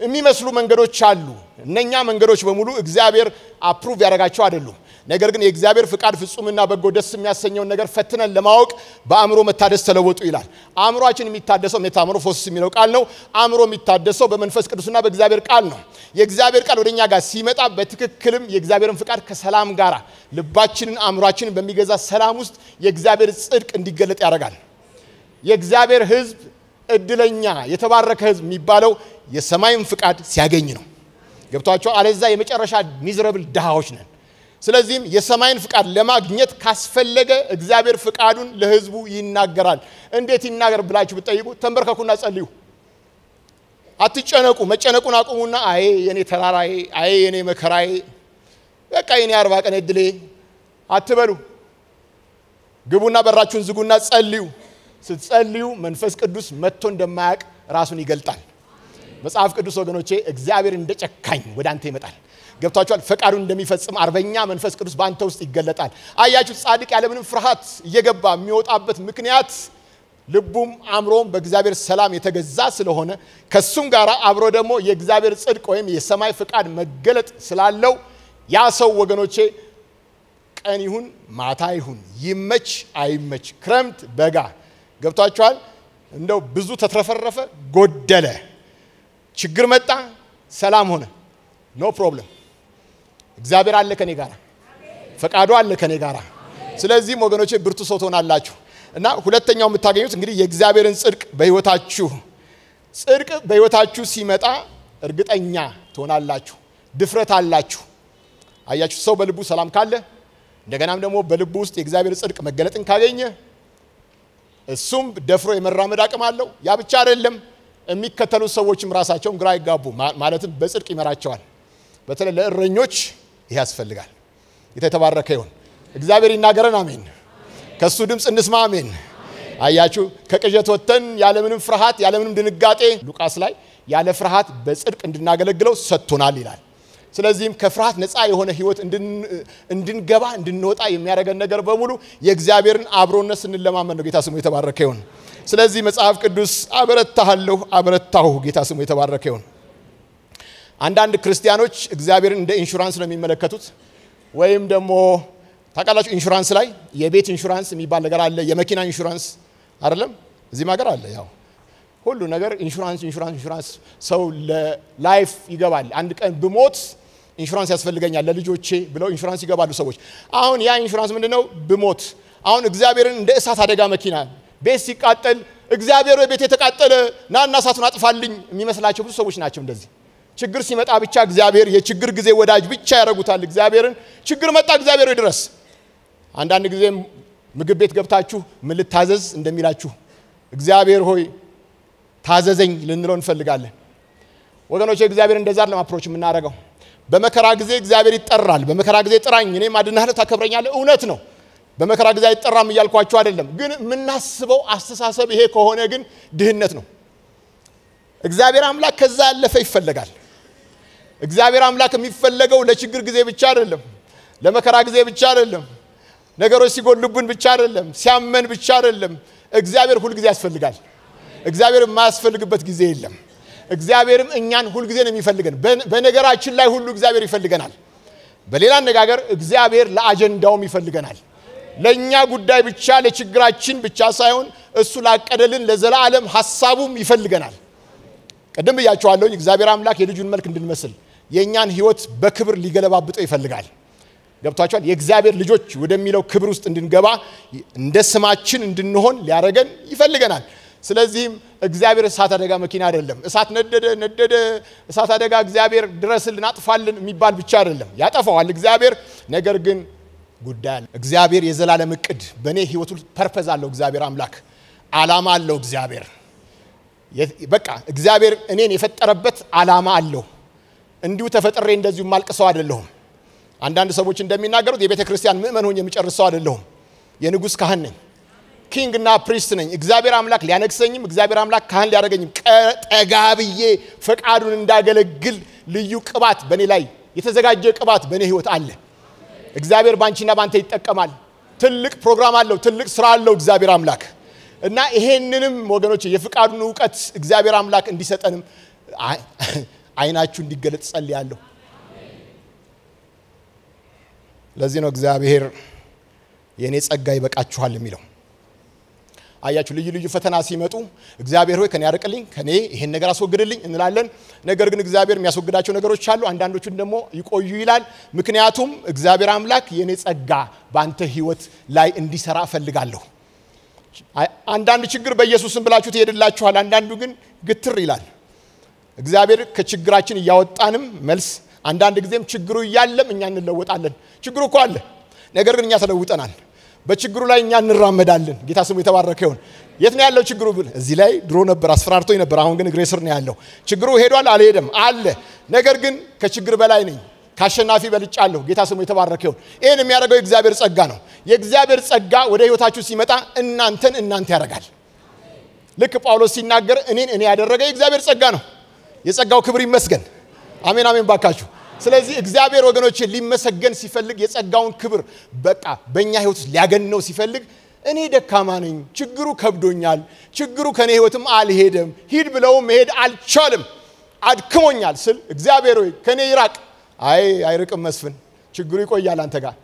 የሚመስሉ መንገዶች አሉ። እነኛ መንገዶች በሙሉ እግዚአብሔር አፕሩቭ ያደረጋቸው አይደሉም። ነገር ግን የእግዚአብሔር ፍቃድ ፍጹምና በጎ ደስ የሚያሰኘውን ነገር ፈትነን ለማወቅ በአእምሮ መታደስ ተለወጡ ይላል። አእምሯችን የሚታደሰው ሜታሞርፎሲስ የሚለው ቃል ነው። አእምሮ የሚታደሰው በመንፈስ ቅዱስና በእግዚአብሔር ቃል ነው። የእግዚአብሔር ቃል ወደኛ ጋር ሲመጣ በትክክልም የእግዚአብሔርን ፍቃድ ከሰላም ጋር ልባችንን አእምሯችንን በሚገዛ ሰላም ውስጥ የእግዚአብሔር ጽድቅ እንዲገለጥ ያደርጋል። የእግዚአብሔር ህዝብ እድለኛ የተባረከ ህዝብ የሚባለው የሰማይን ፍቃድ ሲያገኝ ነው። ገብቷቸው አለዛ የመጨረሻ ሚዝረብል ድሃዎች ነን። ስለዚህም የሰማይን ፍቃድ ለማግኘት ካስፈለገ እግዚአብሔር ፍቃዱን ለህዝቡ ይናገራል። እንዴት ይናገር ብላችሁ ብትጠይቁ ተንበርከኩና ጸልዩ። አትጨነቁ። መጨነቁን አቁሙና አይ የኔ ተራራዬ፣ አይ የኔ መከራዬ፣ በቃ የኔ አርባ ቀን እድሌ አትበሉ። ግቡና በራችሁን ዝጉና ጸልዩ። ስትጸልዩ መንፈስ ቅዱስ መጥቶ እንደማያውቅ ራሱን ይገልጣል። መጽሐፍ ቅዱስ ወገኖቼ እግዚአብሔር እንደ ጨካኝ ወደ አንተ ይመጣል። ገብታችኋል። ፈቃዱን እንደሚፈጽም አርበኛ መንፈስ ቅዱስ በአንተ ውስጥ ይገለጣል። አያችሁ፣ ጻድቅ ያለምንም ፍርሃት እየገባ የሚወጣበት ምክንያት ልቡም አእምሮም በእግዚአብሔር ሰላም የተገዛ ስለሆነ ከሱም ጋር አብሮ ደግሞ የእግዚአብሔር ጽድቅ ወይም የሰማይ ፍቃድ መገለጥ ስላለው ያ ሰው ወገኖቼ ቀን ይሁን ማታ ይሁን ይመች አይመች፣ ክረምት በጋ ገብቷችኋል። እንደው ብዙ ተትረፈረፈ፣ ጎደለ፣ ችግር መጣ፣ ሰላም ሆነ፣ ኖ ፕሮብለም እግዚአብሔር አለ ከኔ ጋራ፣ ፈቃዱ አለ ከኔ ጋራ። ስለዚህም ወገኖቼ ብርቱ ሰው ትሆናላችሁ እና ሁለተኛው የምታገኙት እንግዲህ የእግዚአብሔርን ጽድቅ በህይወታችሁ ጽድቅ በህይወታችሁ ሲመጣ እርግጠኛ ትሆናላችሁ፣ ድፍረት አላችሁ። አያችሁ፣ ሰው በልቡ ሰላም ካለ እንደገናም ደግሞ በልቡ ውስጥ የእግዚአብሔር ጽድቅ መገለጥን ካገኘ እሱም ደፍሮ የመራመድ አቅም አለው። ያ ብቻ አይደለም፣ የሚከተሉት ሰዎችም ራሳቸውም ግራ አይጋቡ፣ ማለትም በጽድቅ ይመራቸዋል። በተለይ ለእረኞች ይሄ ያስፈልጋል። ጌታ የተባረከ ይሁን። እግዚአብሔር ይናገረን። አሜን። ከእሱ ድምፅ እንስማ። አሜን። አያችሁ፣ ከቅዠት ወጥተን ያለምንም ፍርሃት ያለምንም ድንጋጤ ሉቃስ ላይ ያለ ፍርሃት በጽድቅ እንድናገለግለው ሰጥቶናል ይላል። ስለዚህም ከፍርሃት ነፃ የሆነ ህይወት እንድንገባ እንድንወጣ የሚያደርገን ነገር በሙሉ የእግዚአብሔርን አብሮነት ስንለማመን ነው። ጌታ ስሙ የተባረከ ይሁን። ስለዚህ መጽሐፍ ቅዱስ አበረታሃለሁ፣ አበረታሁ። ጌታ ስሙ የተባረከ ይሁን። አንዳንድ ክርስቲያኖች እግዚአብሔርን እንደ ኢንሹራንስ ነው የሚመለከቱት ወይም ደግሞ ታውቃላችሁ ኢንሹራንስ ላይ የቤት ኢንሹራንስ የሚባል ነገር አለ የመኪና ኢንሹራንስ አይደለም እዚህም ሀገር አለ ያው ሁሉ ነገር ኢንሹራንስ ኢንሹራንስ ኢንሹራንስ ሰው ለላይፍ ይገባል አንድ ቀን ብሞት ኢንሹራንስ ያስፈልገኛል ለልጆቼ ብለው ኢንሹራንስ ይገባሉ ሰዎች አሁን ያ ኢንሹራንስ ምንድነው ብሞት አሁን እግዚአብሔርን እንደ እሳት አደጋ መኪና ቤት ሲቃጠል እግዚአብሔር ቤት የተቃጠለ ናና እሳቱን አጥፋልኝ የሚመስላቸው ብዙ ሰዎች ናቸው እንደዚህ ችግር ሲመጣ ብቻ እግዚአብሔር የችግር ጊዜ ወዳጅ ብቻ ያደርጉታል። እግዚአብሔርን ችግር መጣ፣ እግዚአብሔር ድረስ። አንዳንድ ጊዜም ምግብ ቤት ገብታችሁ ምን ልታዘዝ እንደሚላችሁ እግዚአብሔር ሆይ ታዘዘኝ ልንለው እንፈልጋለን። ወገኖች እግዚአብሔር እንደዛ ለማፕሮች የምናደርገው። በመከራ ጊዜ እግዚአብሔር ይጠራል። በመከራ ጊዜ ጥራኝ፣ እኔም አድናለሁ፣ ታከብረኛለ። እውነት ነው። በመከራ ጊዜ አይጠራም እያልኳችሁ አይደለም። ግን የምናስበው አስተሳሰብ ይሄ ከሆነ ግን ድህነት ነው። እግዚአብሔር አምላክ ከዛ ያለፈ ይፈለጋል። እግዚአብሔር አምላክ የሚፈለገው ለችግር ጊዜ ብቻ አይደለም፣ ለመከራ ጊዜ ብቻ አይደለም፣ ነገሮች ሲጎልቡን ብቻ አይደለም፣ ሲያመን ብቻ አይደለም። እግዚአብሔር ጊዜ ያስፈልጋል። እግዚአብሔር የማያስፈልግበት ጊዜ የለም። እግዚአብሔርም እኛን ጊዜ ነው የሚፈልገን። በነገራችን ላይ ሁሉ እግዚአብሔር ይፈልገናል። በሌላ አነጋገር እግዚአብሔር ለአጀንዳውም ይፈልገናል። ለእኛ ጉዳይ ብቻ ለችግራችን ብቻ ሳይሆን እሱ ላቀደልን ለዘላለም ሀሳቡም ይፈልገናል። ቅድም ብያቸዋለሁኝ። እግዚአብሔር አምላክ የልጁን መልክ እንድንመስል የእኛን ህይወት በክብር ሊገለባብጠው ይፈልጋል። ገብቷቸዋል። የእግዚአብሔር ልጆች ወደሚለው ክብር ውስጥ እንድንገባ እንደ ስማችን እንድንሆን ሊያደረገን ይፈልገናል። ስለዚህም እግዚአብሔር እሳት አደጋ መኪና አይደለም። እሳት ነደደ ነደደ፣ እሳት አደጋ እግዚአብሔር ድረስልን፣ አጥፋልን የሚባል ብቻ አይደለም። ያጠፋዋል እግዚአብሔር። ነገር ግን ጉዳይ እግዚአብሔር የዘላለም እቅድ በእኔ ህይወት ውስጥ ፐርፐዝ አለው። እግዚአብሔር አምላክ አላማ አለው። እግዚአብሔር በቃ እግዚአብሔር እኔን የፈጠረበት አላማ አለው። እንዲሁ ተፈጥሬ እንደዚሁ ማልቅ ሰው አይደለሁም። አንዳንድ ሰዎች እንደሚናገሩት የቤተ ክርስቲያን ምእመን ሆኜ የምጨርስ ሰው አይደለሁም። የንጉሥ ካህን ነኝ። ኪንግ እና ፕሪስት ነኝ። እግዚአብሔር አምላክ ሊያነግሰኝም እግዚአብሔር አምላክ ካህን ሊያደርገኝም ጠጋብዬ ፈቃዱን እንዳገለግል ልዩ ቅባት በእኔ ላይ የተዘጋጀ ቅባት በእኔ ህይወት አለ። እግዚአብሔር ባንቺና ባንተ ይጠቀማል። ትልቅ ፕሮግራም አለው። ትልቅ ስራ አለው እግዚአብሔር አምላክ እና ይሄንንም ወገኖች የፍቃዱን እውቀት እግዚአብሔር አምላክ እንዲሰጠንም አይናችሁ እንዲገለጥ ጸልያለሁ። ለዚህ ነው እግዚአብሔር የእኔ ጸጋ ይበቃችኋል የሚለው። አያችሁ፣ ልዩ ልዩ ፈተና ሲመጡ እግዚአብሔር ሆይ ከኔ ያርቅልኝ፣ ከኔ ይሄን ነገር አስወግድልኝ እንላለን። ነገር ግን እግዚአብሔር የሚያስወግዳቸው ነገሮች አሉ። አንዳንዶቹን ደግሞ ይቆዩ ይላል። ምክንያቱም እግዚአብሔር አምላክ የእኔ ጸጋ በአንተ ህይወት ላይ እንዲሰራ እፈልጋለሁ። አንዳንድ ችግር በኢየሱስም ብላችሁ ትሄድላችኋል። አንዳንዱ ግን ግትር ይላል። እግዚአብሔር ከችግራችን እያወጣንም መልስ አንዳንድ ጊዜም ችግሩ እያለም እኛ እንለወጣለን። ችግሩ እኮ አለ፣ ነገር ግን እኛ ተለውጠናል። በችግሩ ላይ እኛ እንራመዳለን። ጌታ ስሙ የተባረከ ይሁን። የት ነው ያለው ችግሩ ብል እዚህ ላይ ድሮ ነበር፣ አስፈራርቶኝ ነበር። አሁን ግን እግሬ ስር ነው ያለው። ችግሩ ሄዷል አልሄደም አለ። ነገር ግን ከችግር በላይ ነኝ፣ ከአሸናፊ በልጫለሁ። ጌታ ስሙ የተባረከ ይሁን። ይህን የሚያደርገው የእግዚአብሔር ጸጋ ነው። የእግዚአብሔር ጸጋ ወደ ህይወታችሁ ሲመጣ እናንተን እናንተ ያደርጋል። ልክ ጳውሎስ ሲናገር እኔን እኔ ያደረገ የእግዚአብሔር ጸጋ ነው። የጸጋው ክብር ይመስገን። አሜን አሜን ባካችሁ። ስለዚህ እግዚአብሔር ወገኖቼ ሊመሰገን ሲፈልግ የጸጋውን ክብር በቃ በእኛ ህይወት ውስጥ ሊያገነው ሲፈልግ እኔ ደካማ ነኝ፣ ችግሩ ከብዶኛል፣ ችግሩ ከኔ ህይወትም አልሄደም፣ ሂድ ብለው መሄድ አልቻልም፣ አድክሞኛል ስል እግዚአብሔር ወይ ከኔ ይራቅ። አይ አይርቅም፣ መስፍን ችግሩ ይቆያል አንተ ጋር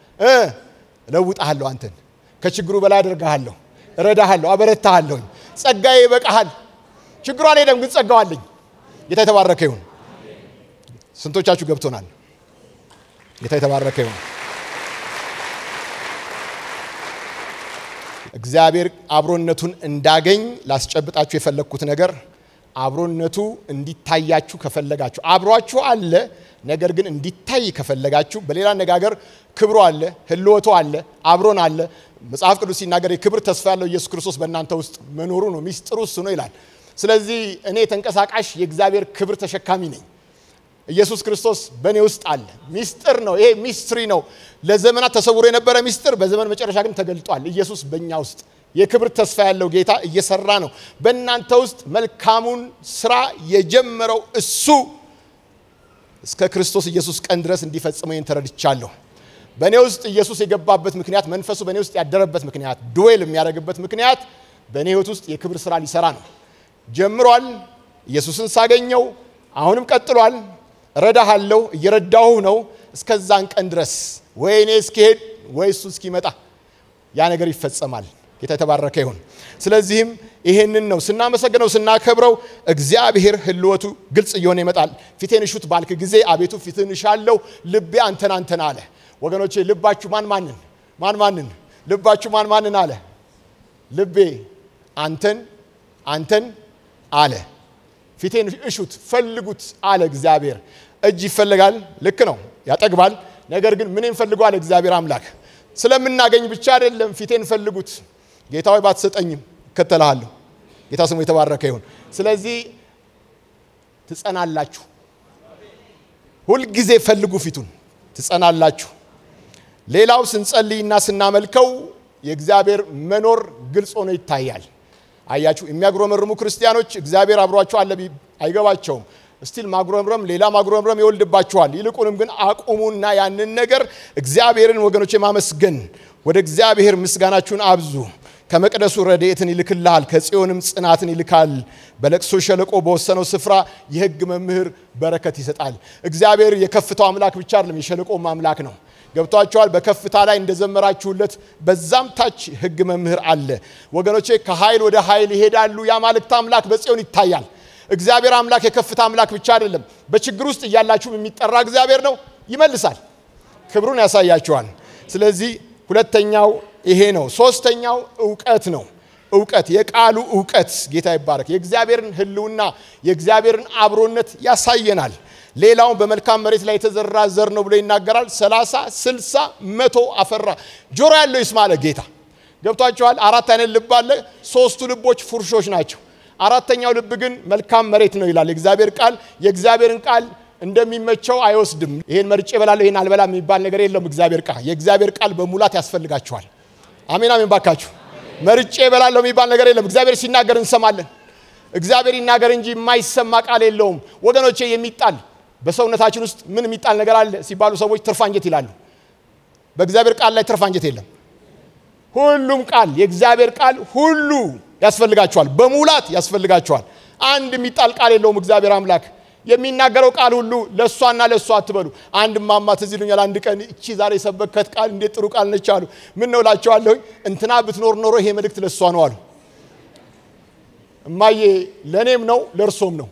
እለውጥሃለሁ፣ አንተን ከችግሩ በላይ አደርግሃለሁ፣ እረዳሃለሁ፣ አበረታሃለሁኝ፣ ጸጋዬ ይበቃሃል። ችግሯ አልሄደም፣ ግን ጸጋዋለኝ ጌታ የተባረከ ይሁን። ስንቶቻችሁ ገብቶናል? ጌታ የተባረከ ይሁን። እግዚአብሔር አብሮነቱን እንዳገኝ ላስጨብጣችሁ የፈለግኩት ነገር አብሮነቱ እንዲታያችሁ ከፈለጋችሁ አብሯችሁ አለ፣ ነገር ግን እንዲታይ ከፈለጋችሁ፣ በሌላ አነጋገር ክብሮ አለ፣ ህልወቱ አለ፣ አብሮን አለ። መጽሐፍ ቅዱስ ሲናገር የክብር ተስፋ ያለው ኢየሱስ ክርስቶስ በእናንተ ውስጥ መኖሩ ነው። ሚስጥሩ እሱ ነው ይላል። ስለዚህ እኔ ተንቀሳቃሽ የእግዚአብሔር ክብር ተሸካሚ ነኝ። ኢየሱስ ክርስቶስ በእኔ ውስጥ አለ። ሚስጥር ነው። ይሄ ሚስትሪ ነው። ለዘመናት ተሰውሮ የነበረ ሚስጥር በዘመን መጨረሻ ግን ተገልጧል። ኢየሱስ በእኛ ውስጥ የክብር ተስፋ ያለው ጌታ እየሰራ ነው። በእናንተ ውስጥ መልካሙን ስራ የጀመረው እሱ እስከ ክርስቶስ ኢየሱስ ቀን ድረስ እንዲፈጽመ ይህን ተረድቻለሁ። በእኔ ውስጥ ኢየሱስ የገባበት ምክንያት፣ መንፈሱ በእኔ ውስጥ ያደረበት ምክንያት፣ ድዌል የሚያደርግበት ምክንያት በእኔ ህይወት ውስጥ የክብር ስራ ሊሰራ ነው። ጀምሯል። ኢየሱስን ሳገኘው አሁንም ቀጥሏል። እረዳሃለሁ፣ እየረዳሁ ነው። እስከዛን ቀን ድረስ ወይ እኔ እስኪሄድ ወይ እሱ እስኪመጣ ያ ነገር ይፈጸማል። ጌታ የተባረከ ይሁን። ስለዚህም ይሄንን ነው ስናመሰግነው ስናከብረው እግዚአብሔር ህልወቱ ግልጽ እየሆነ ይመጣል። ፊቴን እሹት ባልክ ጊዜ አቤቱ ፊትን እሻለው፣ ልቤ አንተን አንተን አለ። ወገኖቼ ልባችሁ ማን ማንን ማን ማንን ልባችሁ ማን ማንን አለ? ልቤ አንተን አንተን አለ። ፊቴን እሹት፣ ፈልጉት አለ እግዚአብሔር። እጅ ይፈልጋል ልክ ነው፣ ያጠግባል። ነገር ግን ምን አለ እግዚአብሔር አምላክ ስለምናገኝ ብቻ አይደለም። ፊቴን ፈልጉት፣ ጌታ ሆይ ባትሰጠኝም እከተልሃለሁ። ጌታ ስሙ የተባረከ ይሁን። ስለዚህ ትጸናላችሁ። ሁልጊዜ ፈልጉ ፊቱን፣ ትጸናላችሁ። ሌላው ስንጸልይና ስናመልከው የእግዚአብሔር መኖር ግልጽ ሆኖ ይታያል። አያችሁ፣ የሚያጉረመርሙ ክርስቲያኖች እግዚአብሔር አብሯቸው አለ አይገባቸውም። ስቲል ማጉረምረም ሌላ ማጉረምረም ይወልድባቸዋል። ይልቁንም ግን አቁሙና ያንን ነገር እግዚአብሔርን ወገኖች የማመስገን ወደ እግዚአብሔር ምስጋናችሁን አብዙ። ከመቅደሱ ረድኤትን ይልክልሃል፣ ከጽዮንም ጽናትን ይልካል። በለቅሶ ሸለቆ በወሰነው ስፍራ የሕግ መምህር በረከት ይሰጣል። እግዚአብሔር የከፍታው አምላክ ብቻ አይደለም፣ የሸለቆም አምላክ ነው። ገብቷቸዋል። በከፍታ ላይ እንደዘመራችሁለት በዛም ታች ህግ መምህር አለ። ወገኖቼ ከኃይል ወደ ኃይል ይሄዳሉ። የአማልክት አምላክ በጽዮን ይታያል። እግዚአብሔር አምላክ የከፍታ አምላክ ብቻ አይደለም። በችግር ውስጥ እያላችሁም የሚጠራ እግዚአብሔር ነው። ይመልሳል፣ ክብሩን ያሳያችኋል። ስለዚህ ሁለተኛው ይሄ ነው። ሶስተኛው እውቀት ነው። እውቀት የቃሉ እውቀት ጌታ ይባረክ። የእግዚአብሔርን ህልውና የእግዚአብሔርን አብሮነት ያሳየናል። ሌላውን በመልካም መሬት ላይ የተዘራ ዘር ነው ብሎ ይናገራል። ሰላሳ ስልሳ መቶ አፈራ። ጆሮ ያለው ይስማ አለ ጌታ። ገብቷቸዋል። አራት አይነት ልብ አለ። ሶስቱ ልቦች ፉርሾች ናቸው። አራተኛው ልብ ግን መልካም መሬት ነው ይላል የእግዚአብሔር ቃል። የእግዚአብሔርን ቃል እንደሚመቸው አይወስድም። ይህን መርጬ እበላለሁ፣ ይሄን አልበላም የሚባል ነገር የለውም። እግዚአብሔር ቃል የእግዚአብሔር ቃል በሙላት ያስፈልጋቸዋል። አሜን አሜን። ባካችሁ መርጬ እበላለሁ የሚባል ነገር የለም። እግዚአብሔር ሲናገር እንሰማለን። እግዚአብሔር ይናገር እንጂ የማይሰማ ቃል የለውም ወገኖቼ። የሚጣል በሰውነታችን ውስጥ ምን የሚጣል ነገር አለ ሲባሉ ሰዎች ትርፍ አንጀት ይላሉ። በእግዚአብሔር ቃል ላይ ትርፍ አንጀት የለም። ሁሉም ቃል የእግዚአብሔር ቃል ሁሉ ያስፈልጋቸዋል፣ በሙላት ያስፈልጋቸዋል። አንድ የሚጣል ቃል የለውም እግዚአብሔር አምላክ የሚናገረው ቃል ሁሉ ለእሷና ለእሷ አትበሉ። አንድ ማማ ትዝ ይሉኛል። አንድ ቀን እቺ ዛሬ የሰበከት ቃል እንዴት ጥሩ ቃል ነች አሉ። ምን ነው እላቸዋለሁኝ፣ እንትና ብትኖር ኖሮ ይሄ መልእክት ለእሷ ነው አሉ። እማዬ ለእኔም ነው ለእርሶም ነው።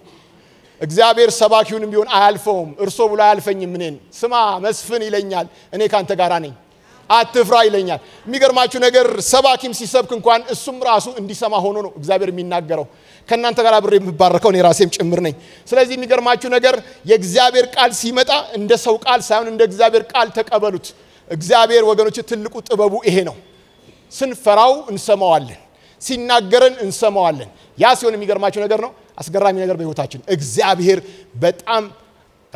እግዚአብሔር ሰባኪውንም ቢሆን አያልፈውም። እርሶ ብሎ አያልፈኝም። እኔን ስማ መስፍን ይለኛል፣ እኔ ካንተ ጋራ ነኝ፣ አትፍራ ይለኛል። የሚገርማችሁ ነገር ሰባኪም ሲሰብክ እንኳን እሱም ራሱ እንዲሰማ ሆኖ ነው እግዚአብሔር የሚናገረው። ከእናንተ ጋር ብሬ የምባረከው እኔ ራሴም ጭምር ነኝ። ስለዚህ የሚገርማችሁ ነገር የእግዚአብሔር ቃል ሲመጣ እንደ ሰው ቃል ሳይሆን እንደ እግዚአብሔር ቃል ተቀበሉት። እግዚአብሔር ወገኖች፣ ትልቁ ጥበቡ ይሄ ነው። ስንፈራው እንሰማዋለን፣ ሲናገረን እንሰማዋለን። ያ ሲሆን የሚገርማችሁ ነገር ነው አስገራሚ ነገር በህይወታችን እግዚአብሔር በጣም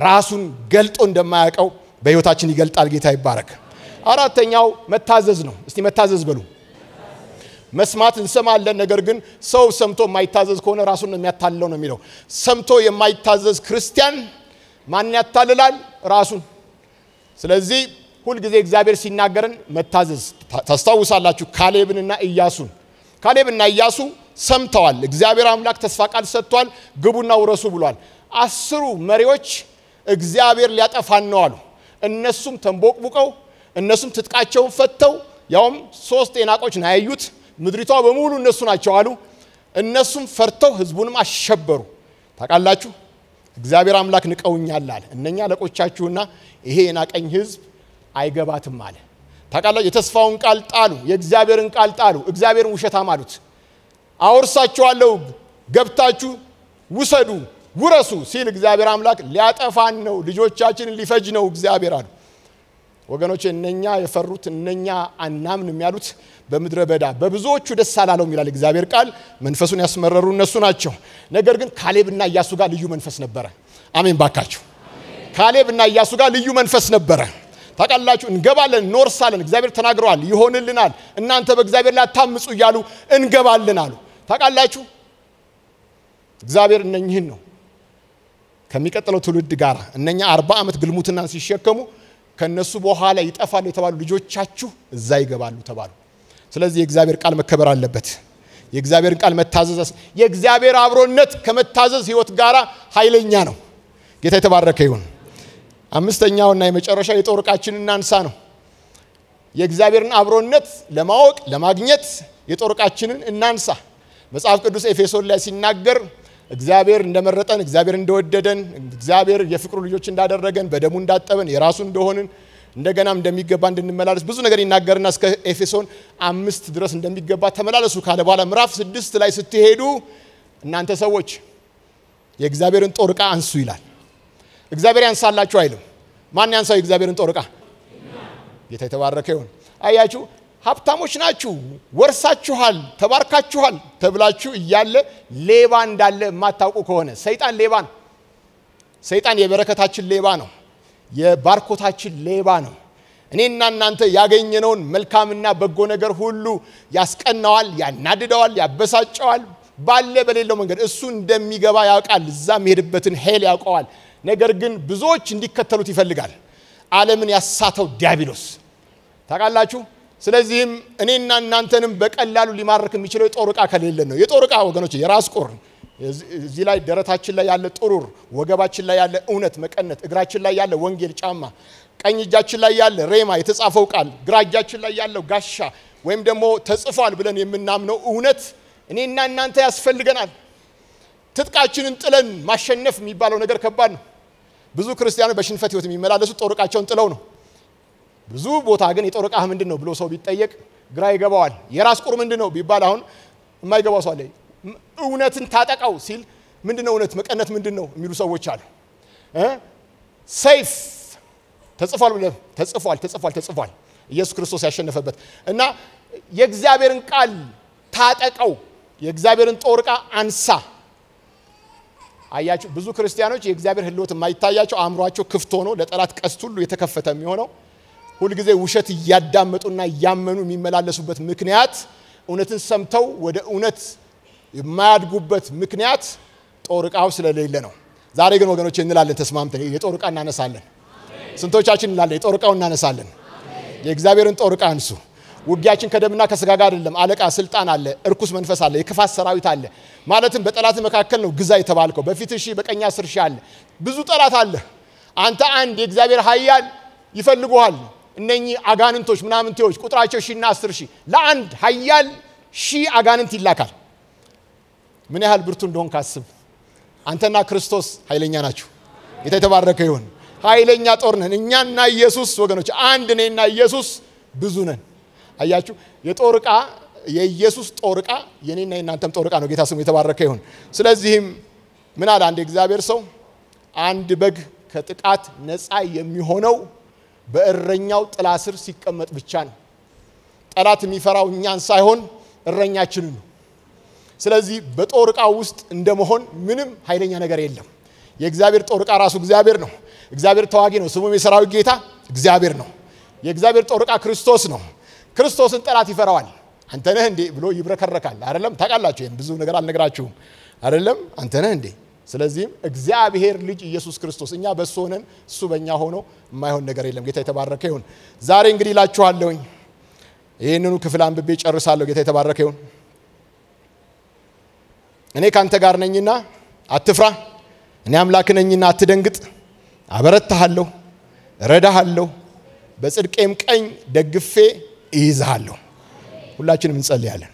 ራሱን ገልጦ እንደማያውቀው በህይወታችን ይገልጣል። ጌታ ይባረክ። አራተኛው መታዘዝ ነው። እስቲ መታዘዝ በሉ። መስማት እንሰማለን፣ ነገር ግን ሰው ሰምቶ የማይታዘዝ ከሆነ ራሱን ነው የሚያታልለው ነው የሚለው። ሰምቶ የማይታዘዝ ክርስቲያን ማን ያታልላል? ራሱን። ስለዚህ ሁልጊዜ እግዚአብሔር ሲናገርን መታዘዝ ታስታውሳላችሁ፣ ካሌብንና ኢያሱን ካሌብና ኢያሱ ሰምተዋል። እግዚአብሔር አምላክ ተስፋ ቃል ሰጥቷል፣ ግቡና ውረሱ ብሏል። አስሩ መሪዎች እግዚአብሔር ሊያጠፋን ነው አሉ። እነሱም ተንቦቅቡቀው፣ እነሱም ትጥቃቸውን ፈተው፣ ያውም ሶስት የናቆች ነው ያዩት፣ ምድሪቷ በሙሉ እነሱ ናቸው አሉ። እነሱም ፈርተው ህዝቡንም አሸበሩ። ታውቃላችሁ እግዚአብሔር አምላክ ንቀውኛል አለ። እነኛ አለቆቻችሁና ይሄ የናቀኝ ህዝብ አይገባትም አለ። ታውቃላችሁ የተስፋውን ቃል ጣሉ፣ የእግዚአብሔርን ቃል ጣሉ፣ እግዚአብሔርን ውሸታም አሉት። አወርሳችኋለሁ፣ ገብታችሁ ውሰዱ፣ ውረሱ ሲል እግዚአብሔር አምላክ ሊያጠፋን ነው፣ ልጆቻችንን ሊፈጅ ነው እግዚአብሔር አሉ። ወገኖች እነኛ የፈሩት እነኛ አናምንም ያሉት በምድረ በዳ በብዙዎቹ ደስ አላለውም ይላል እግዚአብሔር ቃል። መንፈሱን ያስመረሩ እነሱ ናቸው። ነገር ግን ካሌብና እያሱ ጋር ልዩ መንፈስ ነበረ። አሜን ባካችሁ። ካሌብና እያሱ ጋር ልዩ መንፈስ ነበረ። ታውቃላችሁ፣ እንገባለን፣ እንወርሳለን፣ እግዚአብሔር ተናግረዋል፣ ይሆንልናል፣ እናንተ በእግዚአብሔር ላይ አታምፁ እያሉ እንገባልን አሉ። ታውቃላችሁ። እግዚአብሔር እነኝህን ነው ከሚቀጥለው ትውልድ ጋር እነኛ አርባ ዓመት ግልሙትናን ሲሸከሙ ከነሱ በኋላ ይጠፋሉ የተባሉ ልጆቻችሁ እዛ ይገባሉ ተባሉ። ስለዚህ የእግዚአብሔር ቃል መከበር አለበት። የእግዚአብሔርን ቃል መታዘዝ፣ የእግዚአብሔር አብሮነት ከመታዘዝ ህይወት ጋር ኃይለኛ ነው። ጌታ የተባረከ ይሁን። አምስተኛውና የመጨረሻ የጦር ዕቃችንን እናንሳ ነው። የእግዚአብሔርን አብሮነት ለማወቅ ለማግኘት የጦር ዕቃችንን እናንሳ። መጽሐፍ ቅዱስ ኤፌሶን ላይ ሲናገር እግዚአብሔር እንደመረጠን፣ እግዚአብሔር እንደወደደን፣ እግዚአብሔር የፍቅሩ ልጆች እንዳደረገን፣ በደሙ እንዳጠበን፣ የራሱ እንደሆንን እንደገና እንደሚገባ እንድንመላለስ ብዙ ነገር ይናገርና እስከ ኤፌሶን አምስት ድረስ እንደሚገባ ተመላለሱ ካለ በኋላ ምዕራፍ ስድስት ላይ ስትሄዱ እናንተ ሰዎች የእግዚአብሔርን ጦር ዕቃ አንሱ ይላል። እግዚአብሔር ያንሳላችሁ አይልም። ማን ያንሳው የእግዚአብሔርን ጦር ዕቃ? ጌታ የተባረከ ይሁን። አያችሁ ሀብታሞች ናችሁ፣ ወርሳችኋል፣ ተባርካችኋል ተብላችሁ እያለ ሌባ እንዳለ የማታውቁ ከሆነ ሰይጣን ሌባ ነው። ሰይጣን የበረከታችን ሌባ ነው። የባርኮታችን ሌባ ነው። እኔና እናንተ ያገኘነውን መልካምና በጎ ነገር ሁሉ ያስቀናዋል፣ ያናድደዋል፣ ያበሳጨዋል። ባለ በሌለው መንገድ እሱ እንደሚገባ ያውቃል። እዛ የሚሄድበትን ሄል ያውቀዋል። ነገር ግን ብዙዎች እንዲከተሉት ይፈልጋል። ዓለምን ያሳተው ዲያብሎስ ታውቃላችሁ። ስለዚህም እኔና እናንተንም በቀላሉ ሊማርክ የሚችለው የጦር ዕቃ ከሌለን ነው። የጦር ዕቃ ወገኖች የራስ ቁር እዚህ ላይ ደረታችን ላይ ያለ ጥሩር፣ ወገባችን ላይ ያለ እውነት መቀነት፣ እግራችን ላይ ያለ ወንጌል ጫማ፣ ቀኝ እጃችን ላይ ያለ ሬማ የተጻፈው ቃል፣ ግራ እጃችን ላይ ያለው ጋሻ ወይም ደግሞ ተጽፏል ብለን የምናምነው እውነት እኔና እናንተ ያስፈልገናል። ትጥቃችንን ጥለን ማሸነፍ የሚባለው ነገር ከባድ ነው። ብዙ ክርስቲያኖች በሽንፈት ህይወት የሚመላለሱ ጦር ዕቃቸውን ጥለው ነው። ብዙ ቦታ ግን የጦር ዕቃህ ምንድን ነው ብሎ ሰው ቢጠየቅ ግራ ይገባዋል። የራስ ቁር ምንድን ነው ቢባል አሁን የማይገባው ሰው አለ። እውነትን ታጠቃው ሲል ምንድን ነው እውነት፣ መቀነት ምንድን ነው የሚሉ ሰዎች አሉ። ሰይፍ ተጽፏል ተጽፏል ተጽፏል ተጽፏል ኢየሱስ ክርስቶስ ያሸነፈበት እና የእግዚአብሔርን ቃል ታጠቀው፣ የእግዚአብሔርን ጦር ዕቃ አንሳ። አያችሁ፣ ብዙ ክርስቲያኖች የእግዚአብሔር ህልወት የማይታያቸው አእምሯቸው ክፍት ሆኖ ለጠላት ቀስት ሁሉ የተከፈተ የሚሆነው ሁልጊዜ ውሸት እያዳመጡና እያመኑ የሚመላለሱበት ምክንያት እውነትን ሰምተው ወደ እውነት የማያድጉበት ምክንያት ጦር ስለሌለ ነው። ዛሬ ግን ወገኖች እንላለን ተስማምተን የጦር ዕቃ እናነሳለን። ስንቶቻችን እንላለን የጦር እናነሳለን። የእግዚአብሔርን ጦር ዕቃ አንሱ። ውጊያችን ከደምና ከስጋ ጋር አይደለም። አለቃ ስልጣን አለ፣ እርኩስ መንፈስ አለ፣ የክፋት ሰራዊት አለ። ማለትም በጠላት መካከል ነው ግዛ የተባልከው። በፊት ሺህ በቀኝ አስር አለ። ብዙ ጠላት አለ። አንተ አንድ የእግዚአብሔር ኃያል ይፈልጉሃል። እነኚህ አጋንንቶች ምናምንቴዎች ቁጥራቸው ሺና አስር ሺህ ለአንድ ሀያል ሺህ አጋንንት ይላካል። ምን ያህል ብርቱ እንደሆን ካስብ። አንተና ክርስቶስ ኃይለኛ ናችሁ። ጌታ የተባረከ ይሁን። ኃይለኛ ጦር ነን እኛና ኢየሱስ ወገኖች፣ አንድ እኔና ኢየሱስ ብዙ ነን። አያችሁ፣ የጦር ዕቃ የኢየሱስ ጦር ዕቃ የኔና የእናንተም ጦር ዕቃ ነው። ጌታ ስሙ የተባረከ ይሁን። ስለዚህም ምን አለ አንድ የእግዚአብሔር ሰው አንድ በግ ከጥቃት ነፃ የሚሆነው በእረኛው ጥላ ስር ሲቀመጥ ብቻ ነው። ጠላት የሚፈራው እኛን ሳይሆን እረኛችንን ነው። ስለዚህ በጦር ዕቃ ውስጥ እንደመሆን ምንም ኃይለኛ ነገር የለም። የእግዚአብሔር ጦር ዕቃ ራሱ እግዚአብሔር ነው። እግዚአብሔር ተዋጊ ነው። ስሙም የሰራዊት ጌታ እግዚአብሔር ነው። የእግዚአብሔር ጦር ዕቃ ክርስቶስ ነው። ክርስቶስን ጠላት ይፈራዋል። አንተ ነህ እንዴ ብሎ ይብረከረካል። አይደለም ታውቃላችሁ። ብዙ ነገር አልነግራችሁም አይደለም አንተ ነህ እንዴ ስለዚህም እግዚአብሔር ልጅ ኢየሱስ ክርስቶስ እኛ በእሱ ሆነን እሱ በእኛ ሆኖ የማይሆን ነገር የለም። ጌታ የተባረከ ይሁን። ዛሬ እንግዲህ ላችኋለሁኝ ይህንኑ ክፍል አንብቤ ጨርሳለሁ። ጌታ የተባረከ ይሁን። እኔ ካንተ ጋር ነኝና አትፍራ፣ እኔ አምላክ ነኝና አትደንግጥ፣ አበረታሃለሁ፣ ረዳሃለሁ በጽድቄም ቀኝ ደግፌ እይዝሃለሁ። ሁላችንም እንጸልያለን።